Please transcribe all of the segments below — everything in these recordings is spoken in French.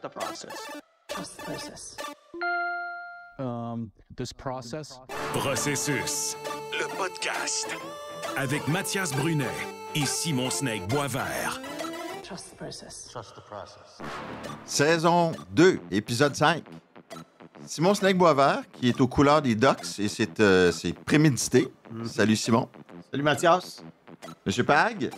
the process. process. Um, this process. Processus. Le podcast. Avec Mathias Brunet et Simon Snake Boisvert. Trust the process. Trust the process. Saison 2, épisode 5. Simon Snake Boisvert, qui est aux couleurs des Ducks et euh, c'est prémédité. Salut Simon. Salut Mathias. Monsieur Pag,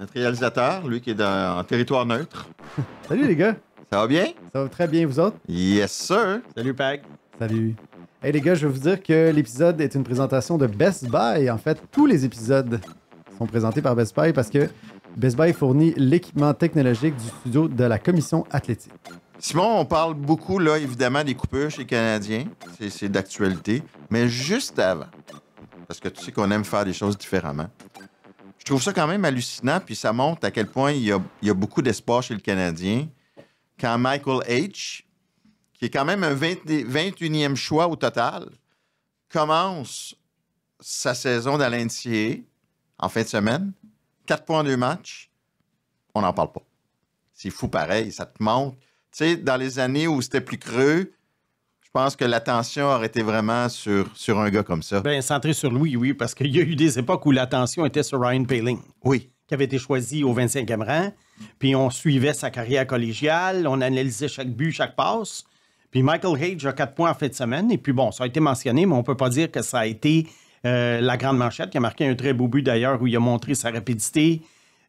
notre réalisateur, lui qui est dans, en territoire neutre. Salut les gars. Ça va bien? Ça va très bien, vous autres? Yes, sir. Salut Pag. Salut. Hey les gars, je vais vous dire que l'épisode est une présentation de Best Buy. En fait, tous les épisodes sont présentés par Best Buy parce que Best fournit l'équipement technologique du studio de la commission athlétique. Simon, on parle beaucoup, là, évidemment, des coupures chez les Canadiens. C'est d'actualité. Mais juste avant, parce que tu sais qu'on aime faire des choses différemment, je trouve ça quand même hallucinant, puis ça montre à quel point il y a, beaucoup d'espoir chez le Canadien. Quand Michael H., qui est quand même un 21e choix au total, commence sa saison d'Alain en fin de semaine, 4 points en deux matchs, on n'en parle pas. C'est fou pareil, ça te manque. Tu sais, dans les années où c'était plus creux, je pense que l'attention aurait été vraiment sur, un gars comme ça. Bien, centré sur lui, oui, parce qu'il y a eu des époques où l'attention était sur Ryan Paling. Oui. Qui avait été choisi au 25e rang. Puis on suivait sa carrière collégiale, on analysait chaque but, chaque passe. Puis Michael Hage a quatre points en fin de semaine. Et puis bon, ça a été mentionné, mais on ne peut pas dire que ça a été euh, la grande manchette qui a marqué un très beau but d'ailleurs où il a montré sa rapidité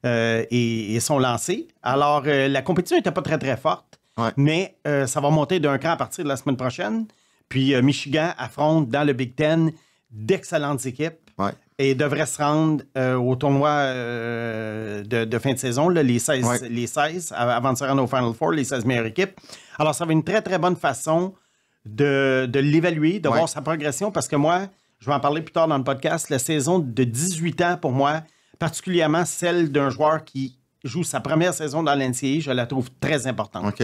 euh, et, son lancé. Alors, euh, la compétition n'était pas très, très forte, mais ça va monter d'un cran à partir de la semaine prochaine. Puis Michigan affronte dans le Big Ten d'excellentes équipes et devrait se rendre au tournoi de, fin de saison, les, 16, avant de se rendre au Final Four, les 16 meilleures équipes. Alors, ça va être une très, très bonne façon de, de l'évaluer, de voir sa progression, parce que moi, je vais en parler plus tard dans le podcast, la saison de 18 ans pour moi, particulièrement celle d'un joueur qui joue sa première saison dans l'NCAA, je la trouve très importante. OK.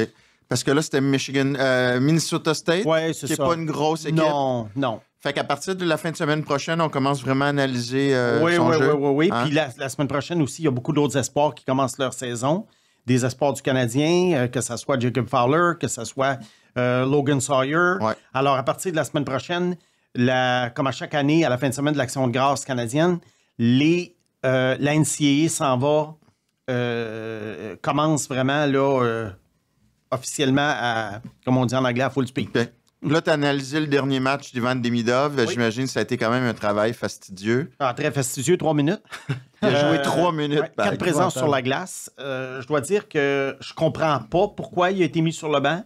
Parce que là, c'était Michigan, euh, Minnesota State, qui n'est pas une grosse équipe. Non, non. Fait qu'à partir de la fin de semaine prochaine, on commence vraiment à analyser euh, oui, oui, Oui, oui, hein? oui. Puis la, semaine prochaine aussi, il y a beaucoup d'autres espoirs qui commencent leur saison. Des espoirs du Canadien, euh, que ce soit Jacob Fowler, que ce soit Logan Sawyer. Alors, à partir de la semaine prochaine, comme à chaque année, à la fin de semaine de l'Action de grâce canadienne, les, euh, s'en va, euh, commence vraiment là, euh, officiellement à, comme on dit en anglais, à full speed. Là, tu as analysé le dernier match du Van Demidov. Oui. J'imagine que ça a été quand même un travail fastidieux. Ah, très fastidieux, trois minutes. Il a joué euh, trois minutes. Ouais, quatre présences sur la glace. je dois dire que je comprends pas pourquoi il a été mis sur le banc.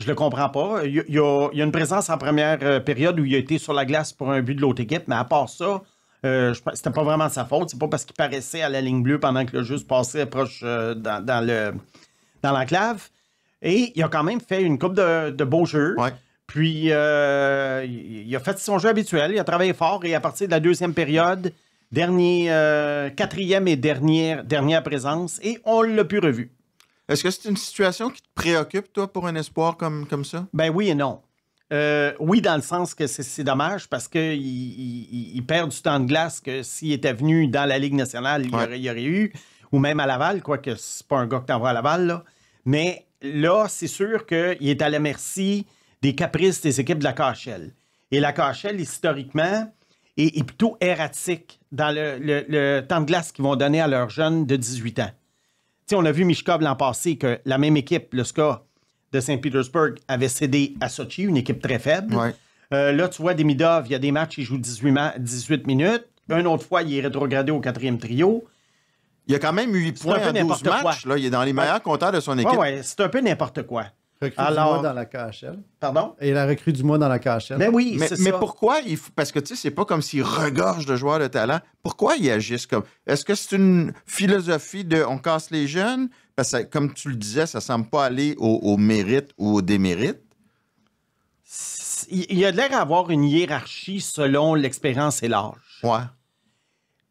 Je le comprends pas. Il y, a, une présence en première euh, période où il a été sur la glace pour un but de l'autre équipe, mais à part ça, ce euh, c'était pas vraiment sa faute. C'est pas parce qu'il paraissait à la ligne bleue pendant que le jeu se passait proche euh, dans, l'enclave. Et il a quand même fait une coupe de, beaux jeux. Puis il a fait son jeu habituel, il a travaillé fort et à partir de la deuxième période, dernier, quatrième et dernière, dernière présence, et on l'a plus revu. Est-ce que c'est une situation qui te préoccupe, toi, pour un espoir comme, comme ça? Ben oui et non. Euh, oui, dans le sens que c'est dommage parce qu'il il, perd du temps de glace que s'il était venu dans la Ligue nationale, il, y aurait, eu, ou même à Laval, quoique c'est pas un gars que envoies à Laval, là. Mais là, c'est sûr qu'il est à la merci des caprices des équipes de la KHL. Et la KHL, historiquement, est, plutôt erratique dans le temps de glace qu'ils vont donner à leurs jeunes de 18 ans on a vu Mishkov l'an passé, que la même équipe, le SCA de Saint-Pétersbourg, avait cédé à Sochi, une équipe très faible. Euh, là, tu vois, Demidov, il y a des matchs, il joue 18, minutes. Une autre fois, il est rétrogradé au quatrième trio. Il y a quand même 8 points en 12 matchs. il est dans les meilleurs compteurs de son équipe. c'est un peu n'importe quoi. Alors, dans la KHL. Pardon? Et la recrue du mois dans la KHL. Mais ben oui, mais, mais pourquoi? Il, parce que tu sais, c'est pas comme s'il regorge de joueurs de talent. Pourquoi il agissent comme. Est-ce que c'est une philosophie de on casse les jeunes? Parce que, comme tu le disais, ça semble pas aller au, au mérite ou au démérite. Il y a l'air d'avoir une hiérarchie selon l'expérience et l'âge. Ouais.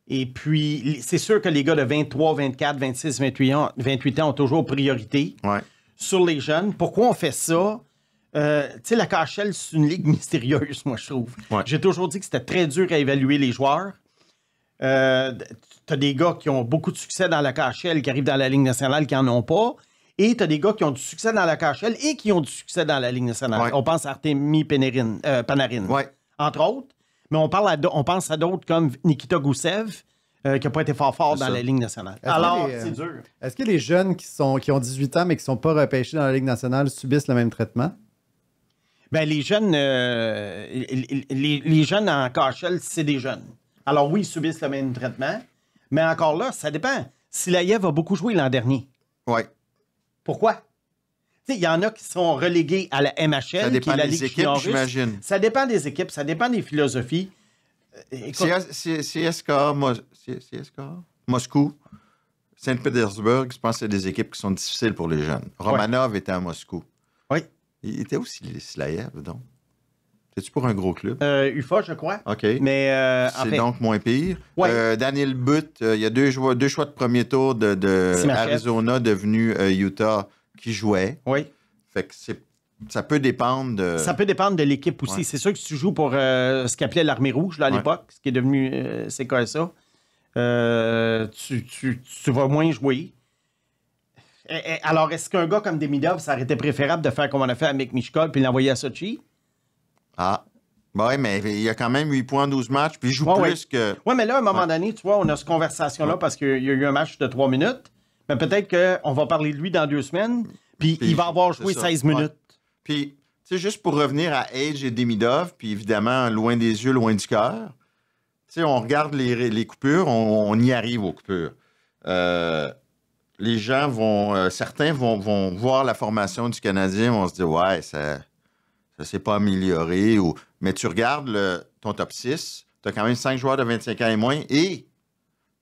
Et puis, c'est sûr que les gars de 23, 24, 26, 28 ans, 28 ans ont toujours priorité. Ouais sur les jeunes. Pourquoi on fait ça? Euh, tu sais, la KHL, c'est une ligue mystérieuse, moi, je trouve. J'ai toujours dit que c'était très dur à évaluer les joueurs. Euh, tu as des gars qui ont beaucoup de succès dans la KHL, qui arrivent dans la Ligue nationale, qui n'en ont pas. Et tu as des gars qui ont du succès dans la KHL et qui ont du succès dans la Ligue nationale. On pense à Artemi Panarin, euh, entre autres. Mais on, on pense à d'autres comme Nikita Goussev, euh, qui n'a pas été fort fort dans la Ligue nationale. Alors, euh, Est-ce que les jeunes qui, sont, qui ont 18 ans mais qui ne sont pas repêchés dans la Ligue nationale subissent le même traitement? Ben, les jeunes, euh, les, jeunes en KHL, c'est des jeunes. Alors oui, ils subissent le même traitement, mais encore là, ça dépend. Si Silayev a beaucoup joué l'an dernier. Oui. Pourquoi? Il y en a qui sont relégués à la MHL, et qui la des Ligue équipes, j'imagine. Ça dépend des équipes, ça dépend des philosophies. Euh, CSK, Moscou, Saint-Pétersbourg, je pense que c'est des équipes qui sont difficiles pour les jeunes. Romanov était à Moscou. Oui. Il était aussi Slayev, donc. C'est-tu pour un gros club? Euh, UFA, je crois. OK. Mais euh, C'est donc moins pire. Euh, Daniel Butte, il y a deux, choix, de premier tour de, de Arizona devenu Utah qui jouait. Oui. Fait que c'est ça peut dépendre de. Ça peut dépendre de l'équipe aussi. C'est sûr que si tu joues pour euh, ce qu'appelait l'armée rouge à l'époque, ce qui est devenu euh, c'est CKSA, euh, tu, tu, vas moins jouer. Eh, eh, alors, est-ce qu'un gars comme Demidov, ça aurait été préférable de faire comme on a fait avec Michkol puis l'envoyer à Sochi? Ah. Oui, mais il y a quand même 8 points, 12 matchs, puis il joue plus que. Oui, mais là, à un moment donné, tu vois, on a cette conversation-là parce qu'il y a eu un match de 3 minutes. Mais peut-être qu'on va parler de lui dans deux semaines, puis, il va avoir joué 16 minutes. Puis, tu sais, juste pour revenir à Edge et Demidov, puis évidemment, loin des yeux, loin du cœur, tu sais, on regarde les, coupures, on, y arrive aux coupures. Euh, les gens vont, euh, certains vont, voir la formation du Canadien, On se dit, ouais, ça ne s'est pas amélioré. Ou... Mais tu regardes le, ton top 6, tu as quand même 5 joueurs de 25 ans et moins, et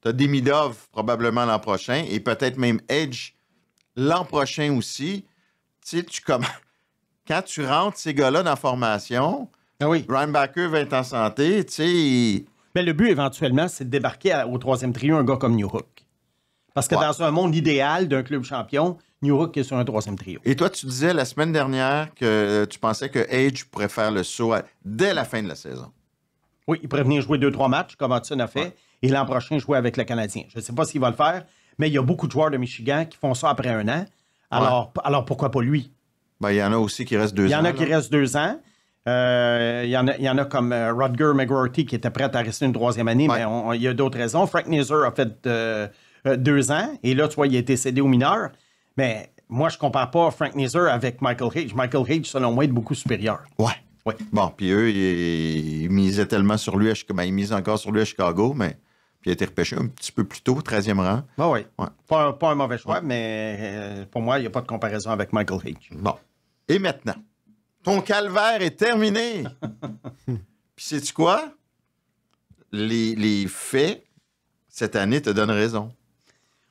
tu as Demidov probablement l'an prochain, et peut-être même Edge l'an prochain aussi. Tu sais, tu commences quand tu rentres ces gars-là dans la formation, ah Ryan Backer va être en santé, tu sais. Mais le but, éventuellement, c'est de débarquer au troisième trio un gars comme New Hook. Parce que dans un monde idéal d'un club champion, New Hook est sur un troisième trio. Et toi, tu disais la semaine dernière que euh, tu pensais que Age pourrait faire le saut dès la fin de la saison. Oui, il pourrait venir jouer deux, trois matchs, comme Hudson a fait, et l'an prochain jouer avec le Canadien. Je ne sais pas s'il va le faire, mais il y a beaucoup de joueurs de Michigan qui font ça après un an. Alors, alors pourquoi pas lui? Ben, il y en a aussi qui restent deux ans. Il y en a qui restent deux ans. Euh, il y, en a comme euh, Rodger qui était prêt à rester une troisième année, mais il y a d'autres raisons. Frank Nizer a fait euh, deux ans et là, tu vois, il a été cédé au mineur. Mais moi, je ne compare pas Frank Nizer avec Michael Hage. Michael Hage, selon moi, est beaucoup supérieur. Ouais. Bon, puis eux, ils, misaient tellement sur lui, à, ben, ils misent encore sur lui à Chicago, mais puis il a été repêché un petit peu plus tôt, 13e rang. Ben oui. Pas, un mauvais choix, mais pour moi, il n'y a pas de comparaison avec Michael Hage. Bon. Et maintenant, ton calvaire est terminé. Puis sais-tu quoi? Les, faits, cette année, te donnent raison.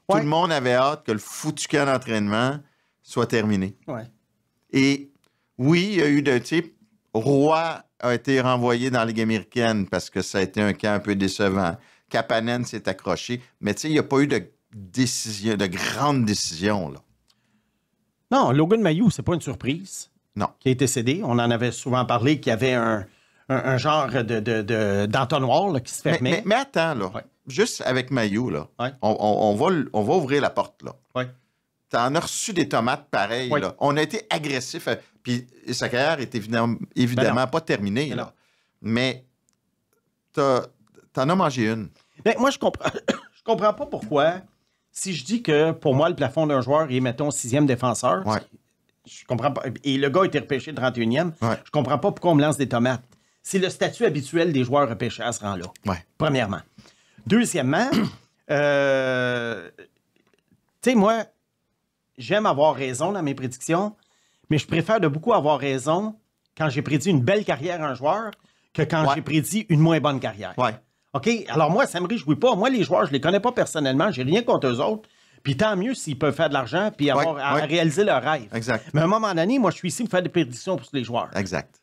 Tout le monde avait hâte que le foutu camp d'entraînement soit terminé. Et oui, il y a eu d'un type. Roy a été renvoyé dans la Ligue américaine parce que ça a été un camp un peu décevant. Kapanen s'est accroché. Mais tu sais, il n'y a pas eu de décision, de grande décision. Là. Non, Logan Mayou, c'est pas une surprise. Non. Qui a été cédé. On en avait souvent parlé qu'il y avait un, genre de, d'entonnoir qui se fermait. Mais, attends, Juste avec Mayou, là. On, va, ouvrir la porte, là. Oui. en as reçu des tomates pareilles, On a été agressif. Euh, puis sa carrière est évidemment, ben pas terminée, ben là. Mais t'en as, as mangé une. Ben, moi, je comprends, je comprends pas pourquoi si je dis que pour moi, le plafond d'un joueur est, mettons, sixième défenseur, je comprends pas. Et le gars a été repêché 31e, je comprends pas pourquoi on me lance des tomates. C'est le statut habituel des joueurs repêchés à ce rang-là. Premièrement. Deuxièmement, euh, tu sais, moi, j'aime avoir raison dans mes prédictions, mais je préfère de beaucoup avoir raison quand j'ai prédit une belle carrière à un joueur que quand j'ai prédit une moins bonne carrière. OK? Alors, moi, ça me réjouit pas. Moi, les joueurs, je les connais pas personnellement. J'ai rien contre eux autres. Puis tant mieux s'ils peuvent faire de l'argent puis avoir réaliser leur rêve. Exact. Mais à un moment donné, moi, je suis ici pour faire des perditions pour les joueurs. Exact.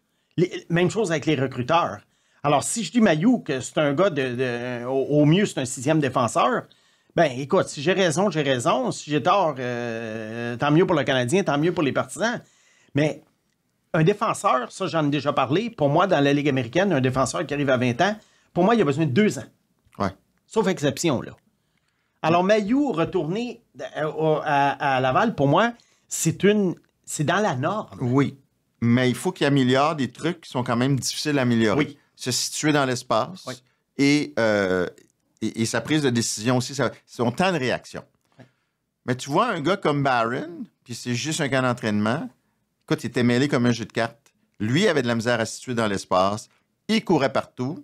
même chose avec les recruteurs. Alors, si je dis Mayou que c'est un gars de, au, mieux, c'est un sixième défenseur, ben écoute, si j'ai raison, j'ai raison. Si j'ai tort, euh, tant mieux pour le Canadien, tant mieux pour les partisans. Mais un défenseur, ça j'en ai déjà parlé, pour moi, dans la Ligue américaine, un défenseur qui arrive à 20 ans, pour moi, il a besoin de deux ans. Sauf exception, là. Alors, Mayou retourner euh, à, Laval, pour moi, c'est une. C'est dans la norme. Oui. Mais il faut qu'il améliore des trucs qui sont quand même difficiles à améliorer. Oui. Se situer dans l'espace. Euh, et, sa prise de décision aussi, son temps de réaction. Mais tu vois un gars comme Barron, puis c'est juste un cas d'entraînement. Écoute, il était mêlé comme un jeu de cartes. Lui avait de la misère à se situer dans l'espace. Il courait partout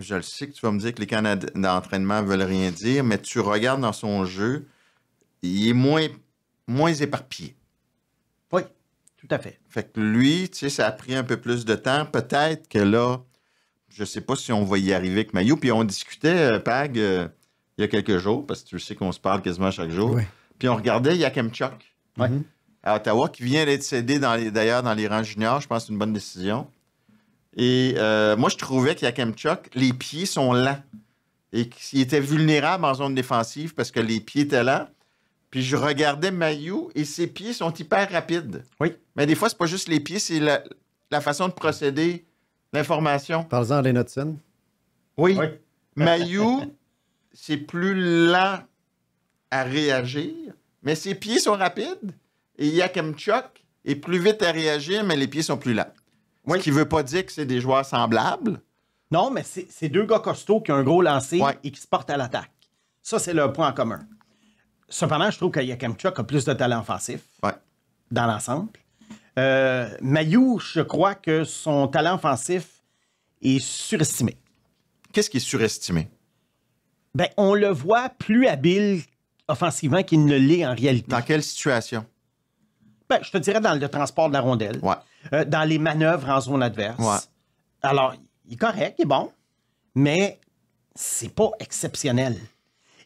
je le sais que tu vas me dire que les Canadiens d'entraînement veulent rien dire, mais tu regardes dans son jeu, il est moins, moins éparpillé. Oui, tout à fait. Fait que lui, tu sais, ça a pris un peu plus de temps. Peut-être que là, je sais pas si on va y arriver avec Maillot. Puis on discutait, euh, Pag, euh, il y a quelques jours, parce que tu sais qu'on se parle quasiment chaque jour. Puis on regardait y a à Ottawa, qui vient d'être cédé d'ailleurs dans, dans les rangs juniors. Je pense que c'est une bonne décision. Et euh, moi, je trouvais a Chuck, les pieds sont lents. Et qu'il était vulnérable en zone défensive parce que les pieds étaient lents. Puis je regardais Mayou et ses pieds sont hyper rapides. Oui. Mais des fois, c'est pas juste les pieds, c'est la, façon de procéder, l'information. Parlez-en à Lenotson. Oui. oui. Mayou, c'est plus lent à réagir, mais ses pieds sont rapides. Et Chuck est plus vite à réagir, mais les pieds sont plus lents qui ne veut pas dire que c'est des joueurs semblables. Non, mais c'est deux gars costauds qui ont un gros lancé et qui se portent à l'attaque. Ça, c'est leur point en commun. Cependant, je trouve que Yakamchuk a plus de talent offensif dans l'ensemble. Euh, Mayou, je crois que son talent offensif est surestimé. Qu'est-ce qui est surestimé? Ben, on le voit plus habile offensivement qu'il ne l'est en réalité. Dans quelle situation? Ben, je te dirais dans le transport de la rondelle. Ouais. Euh, dans les manœuvres en zone adverse. Alors, il est correct, il est bon, mais c'est pas exceptionnel.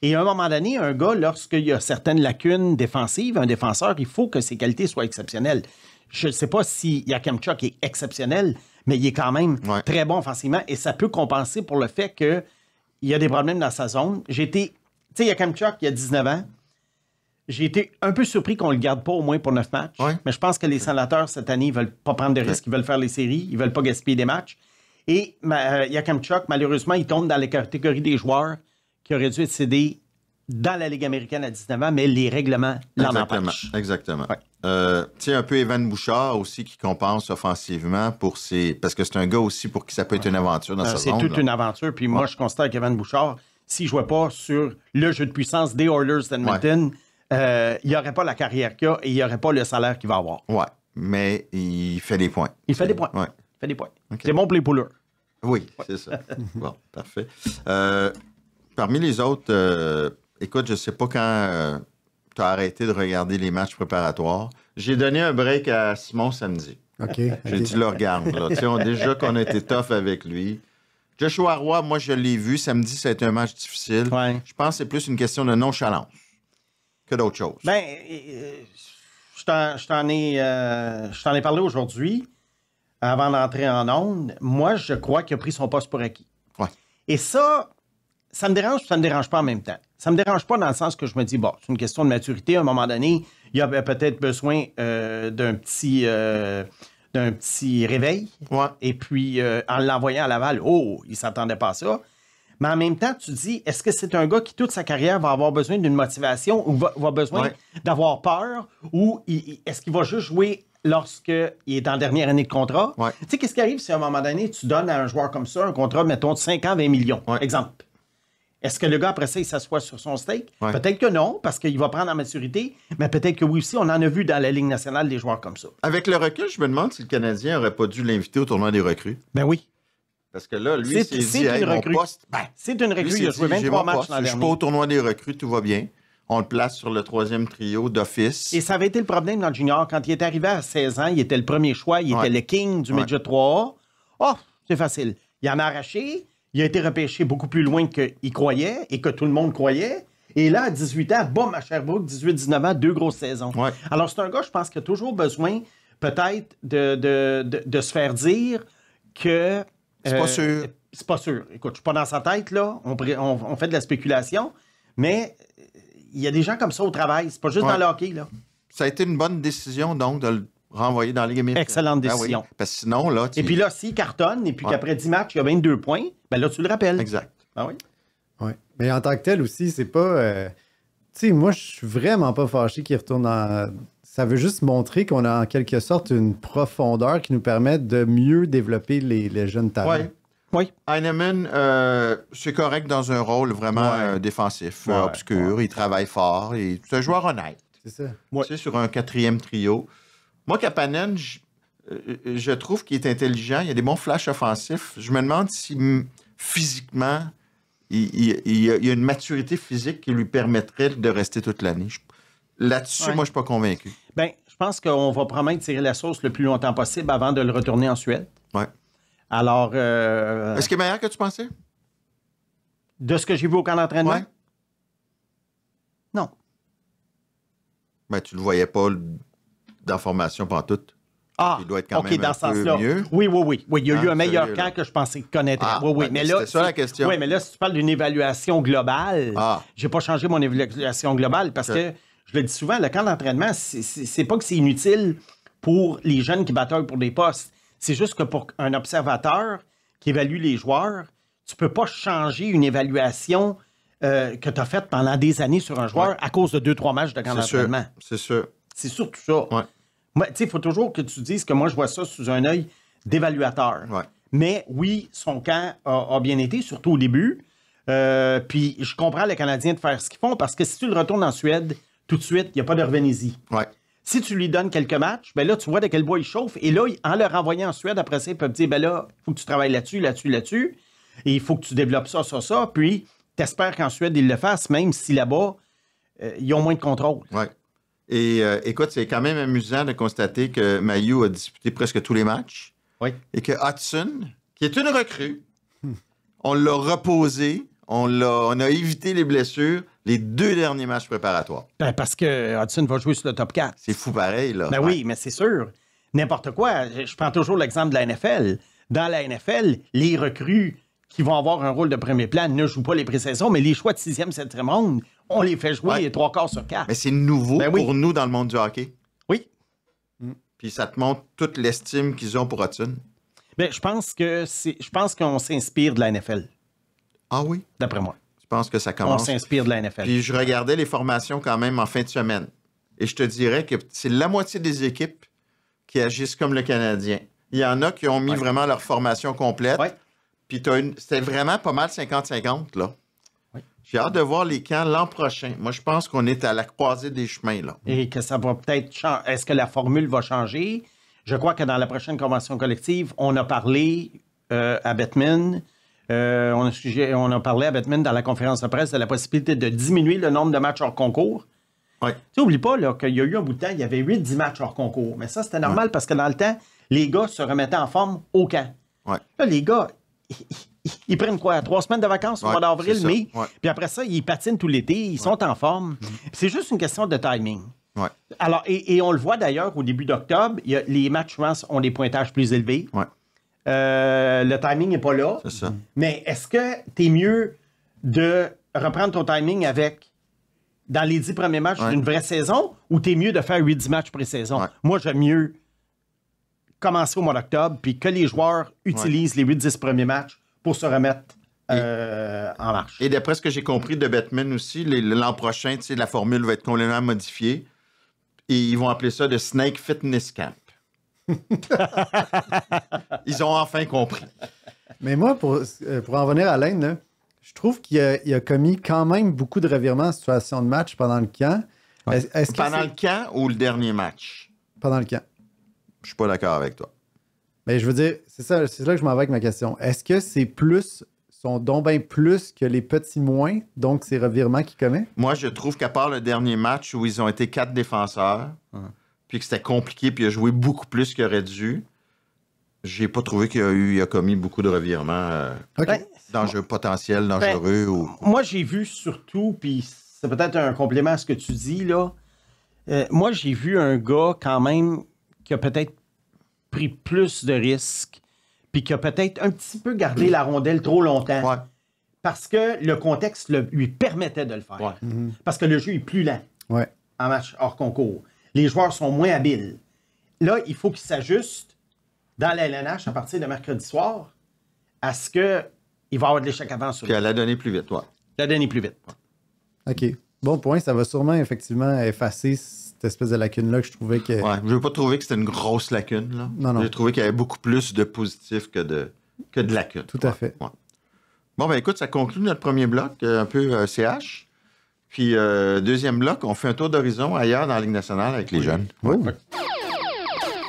Et à un moment donné, un gars, lorsqu'il y a certaines lacunes défensives, un défenseur, il faut que ses qualités soient exceptionnelles. Je ne sais pas si Yakimchuk est exceptionnel, mais il est quand même très bon offensivement et ça peut compenser pour le fait qu'il y a des problèmes dans sa zone. J'étais, tu sais, Yakimchuk, il y a 19 ans, j'ai été un peu surpris qu'on ne le garde pas au moins pour neuf matchs. Mais je pense que les sénateurs, cette année, ne veulent pas prendre de risques. Ils veulent faire les séries. Ils ne veulent pas gaspiller des matchs. Et euh, Yakamchuk, malheureusement, il tombe dans la catégorie des joueurs qui auraient dû être cédés dans la Ligue américaine à 19 ans, mais les règlements l'en empêchent. Exactement. Euh, tu sais, un peu Evan Bouchard aussi qui compense offensivement pour ses... Parce que c'est un gars aussi pour qui ça peut être une aventure dans ce euh, sa C'est toute une aventure. Puis moi, je constate qu'Evan Bouchard, s'il ne jouait pas sur le jeu de puissance des Oilers d'Edmonton, ouais euh, il n'y aurait pas la carrière qu'il a et il n'y aurait pas le salaire qu'il va avoir. Ouais, mais il fait des points. Il fait des points. Il fait des points. C'est bon pour les pouleurs. Oui, c'est ça. bon, parfait. Euh, parmi les autres, euh, écoute, je ne sais pas quand tu as arrêté de regarder les matchs préparatoires. J'ai donné un break à Simon samedi. J'ai dit, le regarde, déjà qu'on était tough avec lui. Joshua Roy, moi, je l'ai vu. Samedi, ça a été un match difficile. Je pense que c'est plus une question de non nonchalance que d'autres choses. Bien, euh, euh, je t'en ai, euh, ai, parlé aujourd'hui, avant d'entrer en onde. Moi, je crois qu'il a pris son poste pour acquis. Et ça, ça me dérange, ça me dérange pas en même temps. Ça me dérange pas dans le sens que je me dis, bon, c'est une question de maturité. À un moment donné, il y a peut-être besoin d'un petit, petit réveil. Et puis, en l'envoyant à Laval, oh, il s'attendait pas à ça. Mais en même temps, tu dis, est-ce que c'est un gars qui, toute sa carrière, va avoir besoin d'une motivation ou va, va besoin d'avoir peur ou est-ce qu'il va juste jouer lorsqu'il est en dernière année de contrat? Tu sais, qu'est-ce qui arrive si à un moment donné, tu donnes à un joueur comme ça un contrat, mettons, de 5 ans, 20 millions, exemple? Est-ce que le gars, après ça, il s'assoit sur son steak? Peut-être que non, parce qu'il va prendre en maturité, mais peut-être que oui aussi. On en a vu dans la Ligue nationale des joueurs comme ça. Avec le recul, je me demande si le Canadien n'aurait pas dû l'inviter au tournoi des recrues. Ben oui. Parce que là, lui, c'est dit, hey, poste. Ben, c'est une recrue. il a joué 23 matchs dans Je ne suis pas au tournoi des recrues, tout va bien. On le place sur le troisième trio d'office. Et ça avait été le problème dans le junior. Quand il est arrivé à 16 ans, il était le premier choix, il était le king du ouais. 3 Oh, c'est facile. Il en a arraché, il a été repêché beaucoup plus loin qu'il croyait et que tout le monde croyait. Et là, à 18 ans, boum, à Sherbrooke, 18-19 ans, deux grosses saisons. Alors, c'est un gars, je pense, qui a toujours besoin, peut-être, de se faire dire que c'est pas euh, sûr. C'est pas sûr. Écoute, je suis pas dans sa tête, là. On, fait de la spéculation, mais il y a des gens comme ça au travail. C'est pas juste dans le hockey, là. Ça a été une bonne décision, donc, de le renvoyer dans la Ligue américaine. Excellente ben décision. parce sinon, là. Tu... Et puis là, s'il cartonne, et puis qu'après 10 matchs, il y a 22 points, ben là, tu le rappelles. Exact. Ah oui. Mais en tant que tel aussi, c'est pas. Euh, tu sais, moi, je suis vraiment pas fâché qu'il retourne en, ça veut juste montrer qu'on a en quelque sorte une profondeur qui nous permet de mieux développer les, jeunes talents. Oui. Heinemann, euh, c'est correct dans un rôle vraiment euh, défensif, obscur. Il travaille fort. Et c'est un joueur honnête. C'est ça. C'est sur un quatrième trio. Moi, Capanen, euh, je, trouve qu'il est intelligent. Il a des bons flashs offensifs. Je me demande si physiquement, il, y a une maturité physique qui lui permettrait de rester toute l'année. Je Là-dessus, moi, je suis pas convaincu. Ben, je pense qu'on va probablement tirer la sauce le plus longtemps possible avant de le retourner en Suède. Ouais. Alors. Euh, Est-ce qu'il est meilleur que tu pensais? De ce que j'ai vu au camp d'entraînement? Non. Ben, tu le voyais pas dans formation pendant tout. Ah, il doit être quand même dans ce Oui, oui, oui, oui. Il y a eu hein, un meilleur camp que je pensais connaître. Ah, oui, oui. mais là, ça la question. Oui, mais là, si tu parles d'une évaluation globale, ah. j'ai pas changé mon évaluation globale parce que je le dis souvent, le camp d'entraînement, c'est pas que c'est inutile pour les jeunes qui bataillent pour des postes. C'est juste que pour un observateur qui évalue les joueurs, tu peux pas changer une évaluation euh, que tu as faite pendant des années sur un joueur à cause de deux, trois matchs de camp d'entraînement. C'est sûr. C'est surtout ça. il faut toujours que tu dises que moi, je vois ça sous un œil d'évaluateur. Mais oui, son camp a, bien été, surtout au début. Euh, puis je comprends les Canadiens de faire ce qu'ils font parce que si tu le retournes en Suède tout de suite, il n'y a pas de revenez Si tu lui donnes quelques matchs, ben là, tu vois de quel bois il chauffe. Et là, en le renvoyant en Suède, après ça, ils peuvent dire, ben là, il faut que tu travailles là-dessus, là-dessus, là-dessus. Et il faut que tu développes ça, ça, ça. Puis, tu espères qu'en Suède, ils le fassent, même si là-bas, euh, ils ont moins de contrôle. Et euh, écoute, c'est quand même amusant de constater que Mayu a disputé presque tous les matchs. Et que Hudson, qui est une recrue, on l'a reposé on a, a évité les blessures les deux derniers matchs préparatoires. Ben, parce que Hudson va jouer sur le top 4. C'est fou pareil, là. Ben oui, mais c'est sûr. N'importe quoi. Je prends toujours l'exemple de la NFL. Dans la NFL, les recrues qui vont avoir un rôle de premier plan ne jouent pas les pré-saisons, mais les choix de sixième, très ronde, on les fait jouer trois quarts sur quatre. Mais c'est nouveau ben pour nous dans le monde du hockey. Oui. Mm. Puis ça te montre toute l'estime qu'ils ont pour Hudson. Ben, je pense que c'est, je pense qu'on s'inspire de la NFL. Ah oui? D'après moi. Je pense que ça commence. On s'inspire de la NFL. Puis je regardais les formations quand même en fin de semaine. Et je te dirais que c'est la moitié des équipes qui agissent comme le Canadien. Il y en a qui ont mis vraiment leur formation complète. Ouais. Puis une... c'était vraiment pas mal 50-50, là. J'ai hâte de voir les camps l'an prochain. Moi, je pense qu'on est à la croisée des chemins, là. Et que ça va peut-être changer. Est-ce que la formule va changer? Je crois que dans la prochaine convention collective, on a parlé euh, à Batman euh, on, a, parlé à Batman dans la conférence de presse de la possibilité de diminuer le nombre de matchs hors concours. Ouais. Tu n'oublies pas qu'il y a eu un bout de temps, il y avait 8-10 matchs hors concours. Mais ça, c'était normal parce que dans le temps, les gars se remettaient en forme au camp. Là, les gars, ils, prennent quoi? Trois semaines de vacances au mois d'avril, mai. Puis après ça, ils patinent tout l'été, ils sont en forme. Mhm. C'est juste une question de timing. Alors, et, on le voit d'ailleurs au début d'octobre, les matchs, ont des pointages plus élevés. Euh, le timing n'est pas là. Mais est-ce que tu es mieux de reprendre ton timing avec dans les dix premiers matchs d'une vraie saison ou tu es mieux de faire 8 dix matchs pré-saison? Moi, j'aime mieux commencer au mois d'octobre puis que les joueurs utilisent les 8-10 premiers matchs pour se remettre euh, en marche. Et d'après ce que j'ai compris de Batman aussi, l'an prochain, la formule va être complètement modifiée et ils vont appeler ça le Snake Fitness Camp. Ils ont enfin compris. Mais moi, pour, euh, pour en venir à l'Inde, je trouve qu'il a, commis quand même beaucoup de revirements en situation de match pendant le camp. pendant le camp ou le dernier match? Pendant le camp. Je suis pas d'accord avec toi. Mais je veux dire, c'est ça, c'est là que je m'en vais avec ma question. Est-ce que c'est plus sont don bien plus que les petits moins, donc ces revirements qu'il commet? Moi, je trouve qu'à part le dernier match où ils ont été quatre défenseurs, puis que c'était compliqué, puis il a joué beaucoup plus qu'il aurait dû, j'ai pas trouvé qu'il a, commis beaucoup de revirements euh, potentiels, dangereux. ou... Ben, moi, j'ai vu surtout, puis c'est peut-être un complément à ce que tu dis, là. Euh, moi, j'ai vu un gars quand même qui a peut-être pris plus de risques, puis qui a peut-être un petit peu gardé la rondelle trop longtemps. Parce que le contexte lui permettait de le faire. Mhm. Parce que le jeu est plus lent en match hors concours les joueurs sont moins habiles. Là, il faut qu'ils s'ajustent dans la LNH à partir de mercredi soir à ce qu'il va y avoir de l'échec avant sur Puis la donner plus vite, toi. La donner plus vite. OK. Bon point, ça va sûrement effectivement effacer cette espèce de lacune-là que je trouvais que. Ouais, je veux pas trouver que c'était une grosse lacune. Non, non. J'ai trouvé qu'il y avait beaucoup plus de positifs que de, que de lacunes. Tout à fait. Bon, ben écoute, ça conclut notre premier bloc, euh, un peu CH. Euh, puis, euh, deuxième bloc, on fait un tour d'horizon ailleurs dans la Ligue nationale avec les jeunes. Oui.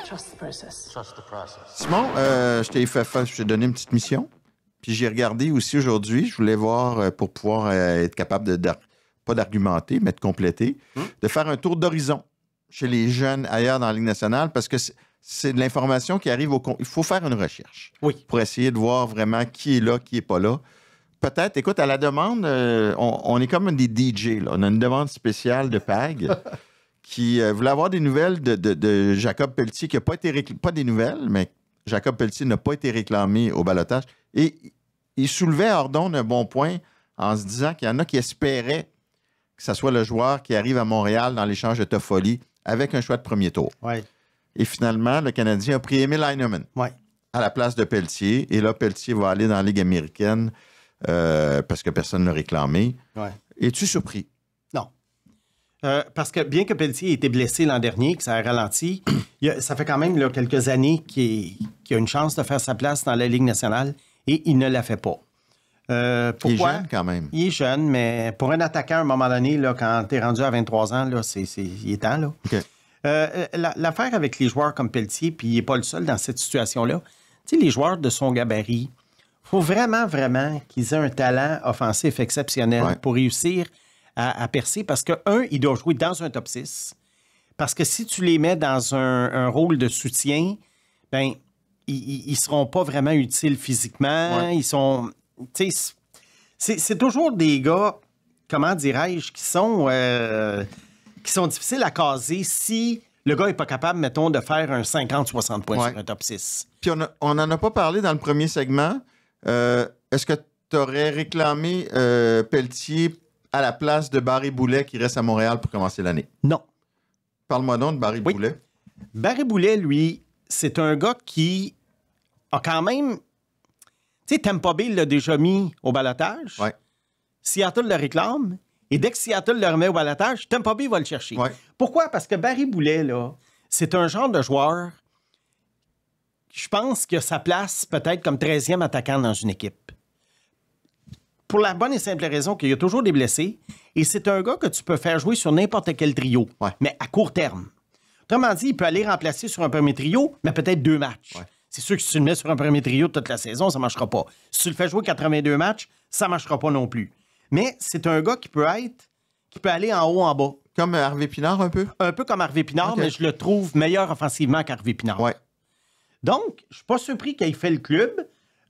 Trust the process. Trust the process. Simon, euh, je t'ai fait, je donné une petite mission. Puis j'ai regardé aussi aujourd'hui, je voulais voir euh, pour pouvoir être capable de, pas d'argumenter, mais de compléter, hmm. de faire un tour d'horizon chez les jeunes ailleurs dans la Ligue nationale parce que c'est de l'information qui arrive au. Il faut faire une recherche. Pour essayer de voir vraiment qui est là, qui n'est pas là peut-être, écoute, à la demande, euh, on, est comme des DJ. On a une demande spéciale de PAG qui euh, voulait avoir des nouvelles de, Jacob Pelletier, qui n'a pas été réclamé, pas des nouvelles, mais Jacob Pelletier n'a pas été réclamé au balotage. Et il soulevait Ordon un bon point en se disant qu'il y en a qui espéraient que ce soit le joueur qui arrive à Montréal dans l'échange de Toffoli avec un choix de premier tour. Et finalement, le Canadien a pris Emil Heinemann à la place de Pelletier. Et là, Pelletier va aller dans la Ligue américaine. Euh, parce que personne ne l'a réclamé. Es-tu surpris? Non. Euh, parce que bien que Pelletier ait été blessé l'an dernier, que ça a ralenti, ça fait quand même quelques années qu'il a une chance de faire sa place dans la Ligue nationale et il ne la fait pas. pourquoi? Euh, il est jeune quand même. Il est jeune, mais pour un attaquant, à un moment donné, quand tu es rendu à 23 ans, c'est, il est temps. l'affaire avec les joueurs comme Pelletier, puis il n'est pas le seul dans cette situation-là, tu sais, les joueurs de son gabarit, faut vraiment, vraiment qu'ils aient un talent offensif exceptionnel pour réussir à, percer parce que, un, ils doivent jouer dans un top 6. Parce que si tu les mets dans un, rôle de soutien, ben ils, ne seront pas vraiment utiles physiquement. Ils sont. C'est toujours des gars, comment dirais-je, qui sont euh, qui sont difficiles à caser si le gars n'est pas capable, mettons, de faire un 50-60 points sur un top 6. Puis on n'en a pas parlé dans le premier segment, euh, est-ce que tu aurais réclamé euh, Pelletier à la place de Barry Boulet qui reste à Montréal pour commencer l'année? Non. Parle-moi donc de Barry Boulet. Barry Boulet, lui, c'est un gars qui a quand même. Tu sais, Tampa Bay l'a déjà mis au balotage. Si Seattle le réclame. Et dès que Seattle le remet au balotage, Tampa va le chercher. Pourquoi? Parce que Barry Boulet, là, c'est un genre de joueur je pense qu'il a sa place peut-être comme 13e attaquant dans une équipe. Pour la bonne et simple raison qu'il y a toujours des blessés et c'est un gars que tu peux faire jouer sur n'importe quel trio, mais à court terme. Autrement dit, il peut aller remplacer sur un premier trio, mais peut-être deux matchs. C'est sûr que si tu le mets sur un premier trio toute la saison, ça ne marchera pas. Si tu le fais jouer 82 matchs, ça ne marchera pas non plus. Mais c'est un gars qui peut être, qui peut aller en haut, en bas. Comme Harvey Pinard, un peu? Un peu comme Harvey Pinard, mais je le trouve meilleur offensivement qu'Harvey Pinard. Donc, je ne suis pas surpris qu'il fait le club.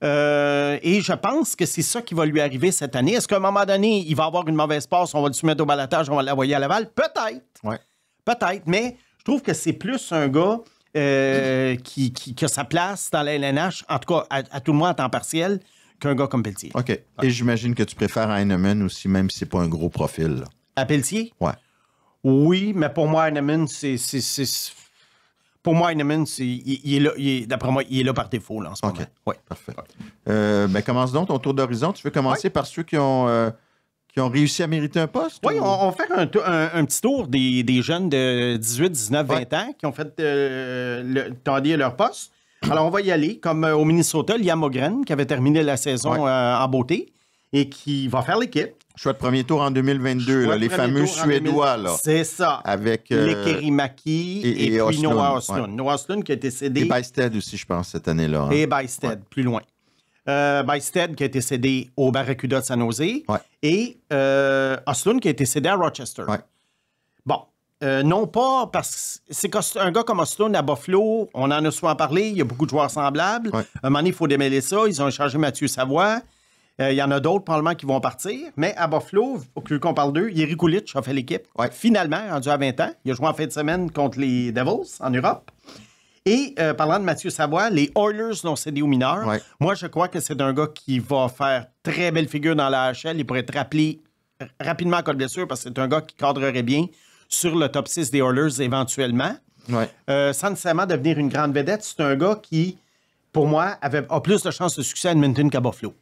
Euh, et je pense que c'est ça qui va lui arriver cette année. Est-ce qu'à un moment donné, il va avoir une mauvaise passe, on va le soumettre au balatage, on va l'envoyer à Laval? Peut-être. Ouais. Peut-être, mais je trouve que c'est plus un gars euh, qui, a sa place dans la LNH, en tout cas à, tout le moins en temps partiel, qu'un gars comme Pelletier. OK. Et j'imagine que tu préfères Heinemann aussi, même si c'est pas un gros profil. À Pelletier? Ouais. Oui, mais pour moi, Heinemann, c'est pour moi, Heinemann, il, est d'après moi, il est là par défaut en ce moment. Oui. Parfait. Euh, ben, commence donc ton tour d'horizon. Tu veux commencer par ceux qui ont, euh, qui ont réussi à mériter un poste? Oui, on, on, fait un, petit tour des, jeunes de 18, 19, 20 ans qui ont fait euh, le, leur poste. Alors, on va y aller. Comme au Minnesota, Liam O'Gren, qui avait terminé la saison en beauté et qui va faire l'équipe, Choix de premier tour en 2022, les fameux Suédois. c'est ça. Avec. Euh, les Kerimaki et, Noah Oslund. Noah Oslund qui a été cédé. Et Bystead aussi, je pense, cette année-là. Hein. Et Bystead, plus loin. Euh, Bysted qui a été cédé au Barracuda de San Jose. Et euh, qui a été cédé à Rochester. Bon. Euh, non pas parce que c'est un gars comme Oslund à Buffalo, on en a souvent parlé, il y a beaucoup de joueurs semblables. À un moment donné, il faut démêler ça. Ils ont échangé Mathieu Savoie. Euh, il y en a d'autres probablement qui vont partir. Mais à Buffalo, qu'on parle d'eux, Yeri Kulich a fait l'équipe. Ouais. Finalement, rendu à 20 ans, il a joué en fin de semaine contre les Devils en Europe. Et euh, parlant de Mathieu Savoie, les Oilers l'ont cédé au mineur. Moi, je crois que c'est un gars qui va faire très belle figure dans la HL. Il pourrait être rappelé rapidement à code blessure parce que c'est un gars qui cadrerait bien sur le top 6 des Oilers éventuellement. Euh, sans nécessairement devenir une grande vedette, c'est un gars qui, pour moi, avait, a plus de chances de succès à Edmonton qu'à Buffalo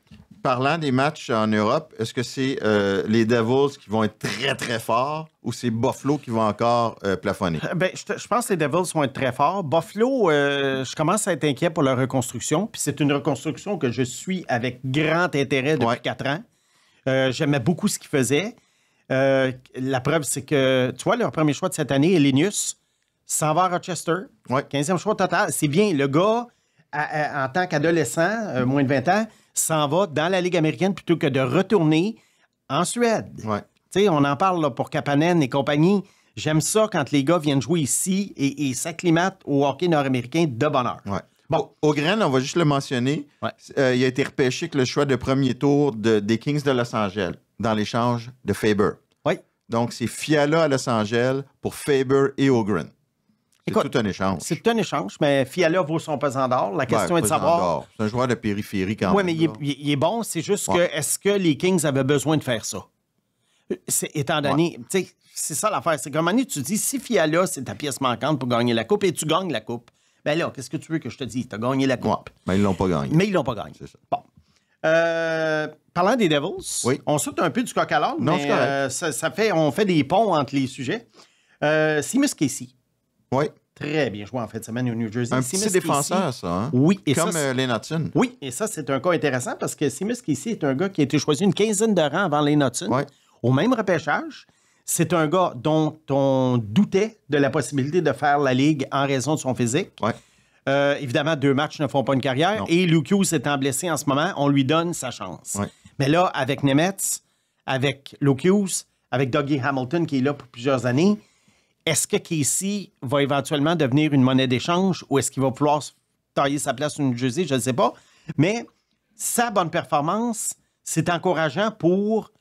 parlant des matchs en Europe, est-ce que c'est euh, les Devils qui vont être très, très forts ou c'est Buffalo qui va encore euh, plafonner? Euh, ben, je, pense que les Devils vont être très forts. Buffalo, je commence à être inquiet pour leur reconstruction. Puis c'est une reconstruction que je suis avec grand intérêt depuis quatre ans. J'aimais beaucoup ce qu'ils faisaient. la preuve, c'est que, tu vois, leur premier choix de cette année, Linus s'en va à Rochester. Ouais. 15e choix total. C'est bien. Le gars, en tant qu'adolescent, moins de 20 ans, s'en va dans la Ligue américaine plutôt que de retourner en Suède. on en parle pour Kapanen et compagnie. J'aime ça quand les gars viennent jouer ici et, s'acclimatent au hockey nord-américain de bonheur. Bon. O'Gren, on va juste le mentionner, euh, il a été repêché avec le choix de premier tour de, des Kings de Los Angeles dans l'échange de Faber. Donc, c'est Fiala à Los Angeles pour Faber et O'Gren. C'est tout un échange. C'est tout un échange, mais Fiala vaut son pesant d'or. La question est de savoir. C'est un joueur de périphérie quand même. Oui, mais il est, bon. C'est juste que est-ce que les Kings avaient besoin de faire ça? Étant donné, c'est ça l'affaire. C'est comme année, tu dis si Fiala, c'est ta pièce manquante pour gagner la coupe et tu gagnes la coupe. Ben là, qu'est-ce que tu veux que je te dise? Tu as gagné la coupe. mais ils l'ont pas gagné. Mais ils l'ont pas gagné. C'est ça. Bon. Euh, parlant des Devils, on saute un peu du coq à l'or, mais euh, ça, fait, on fait des ponts entre les sujets. Euh, Simus Très bien joué en fait semaine au New Jersey. Un défenseur, ça. Hein? Comme euh, les Oui, et ça, c'est un cas intéressant parce que Simus ici est un gars qui a été choisi une quinzaine de rangs avant les Au même repêchage, c'est un gars dont on doutait de la possibilité de faire la Ligue en raison de son physique. Euh, évidemment, deux matchs ne font pas une carrière. Et Luke étant blessé en ce moment, on lui donne sa chance. Mais là, avec Nemetz, avec Luke avec Dougie Hamilton qui est là pour plusieurs années, est-ce que Casey va éventuellement devenir une monnaie d'échange ou est-ce qu'il va pouvoir tailler sa place sur une Jersey? Je ne sais pas. Mais sa bonne performance, c'est encourageant pour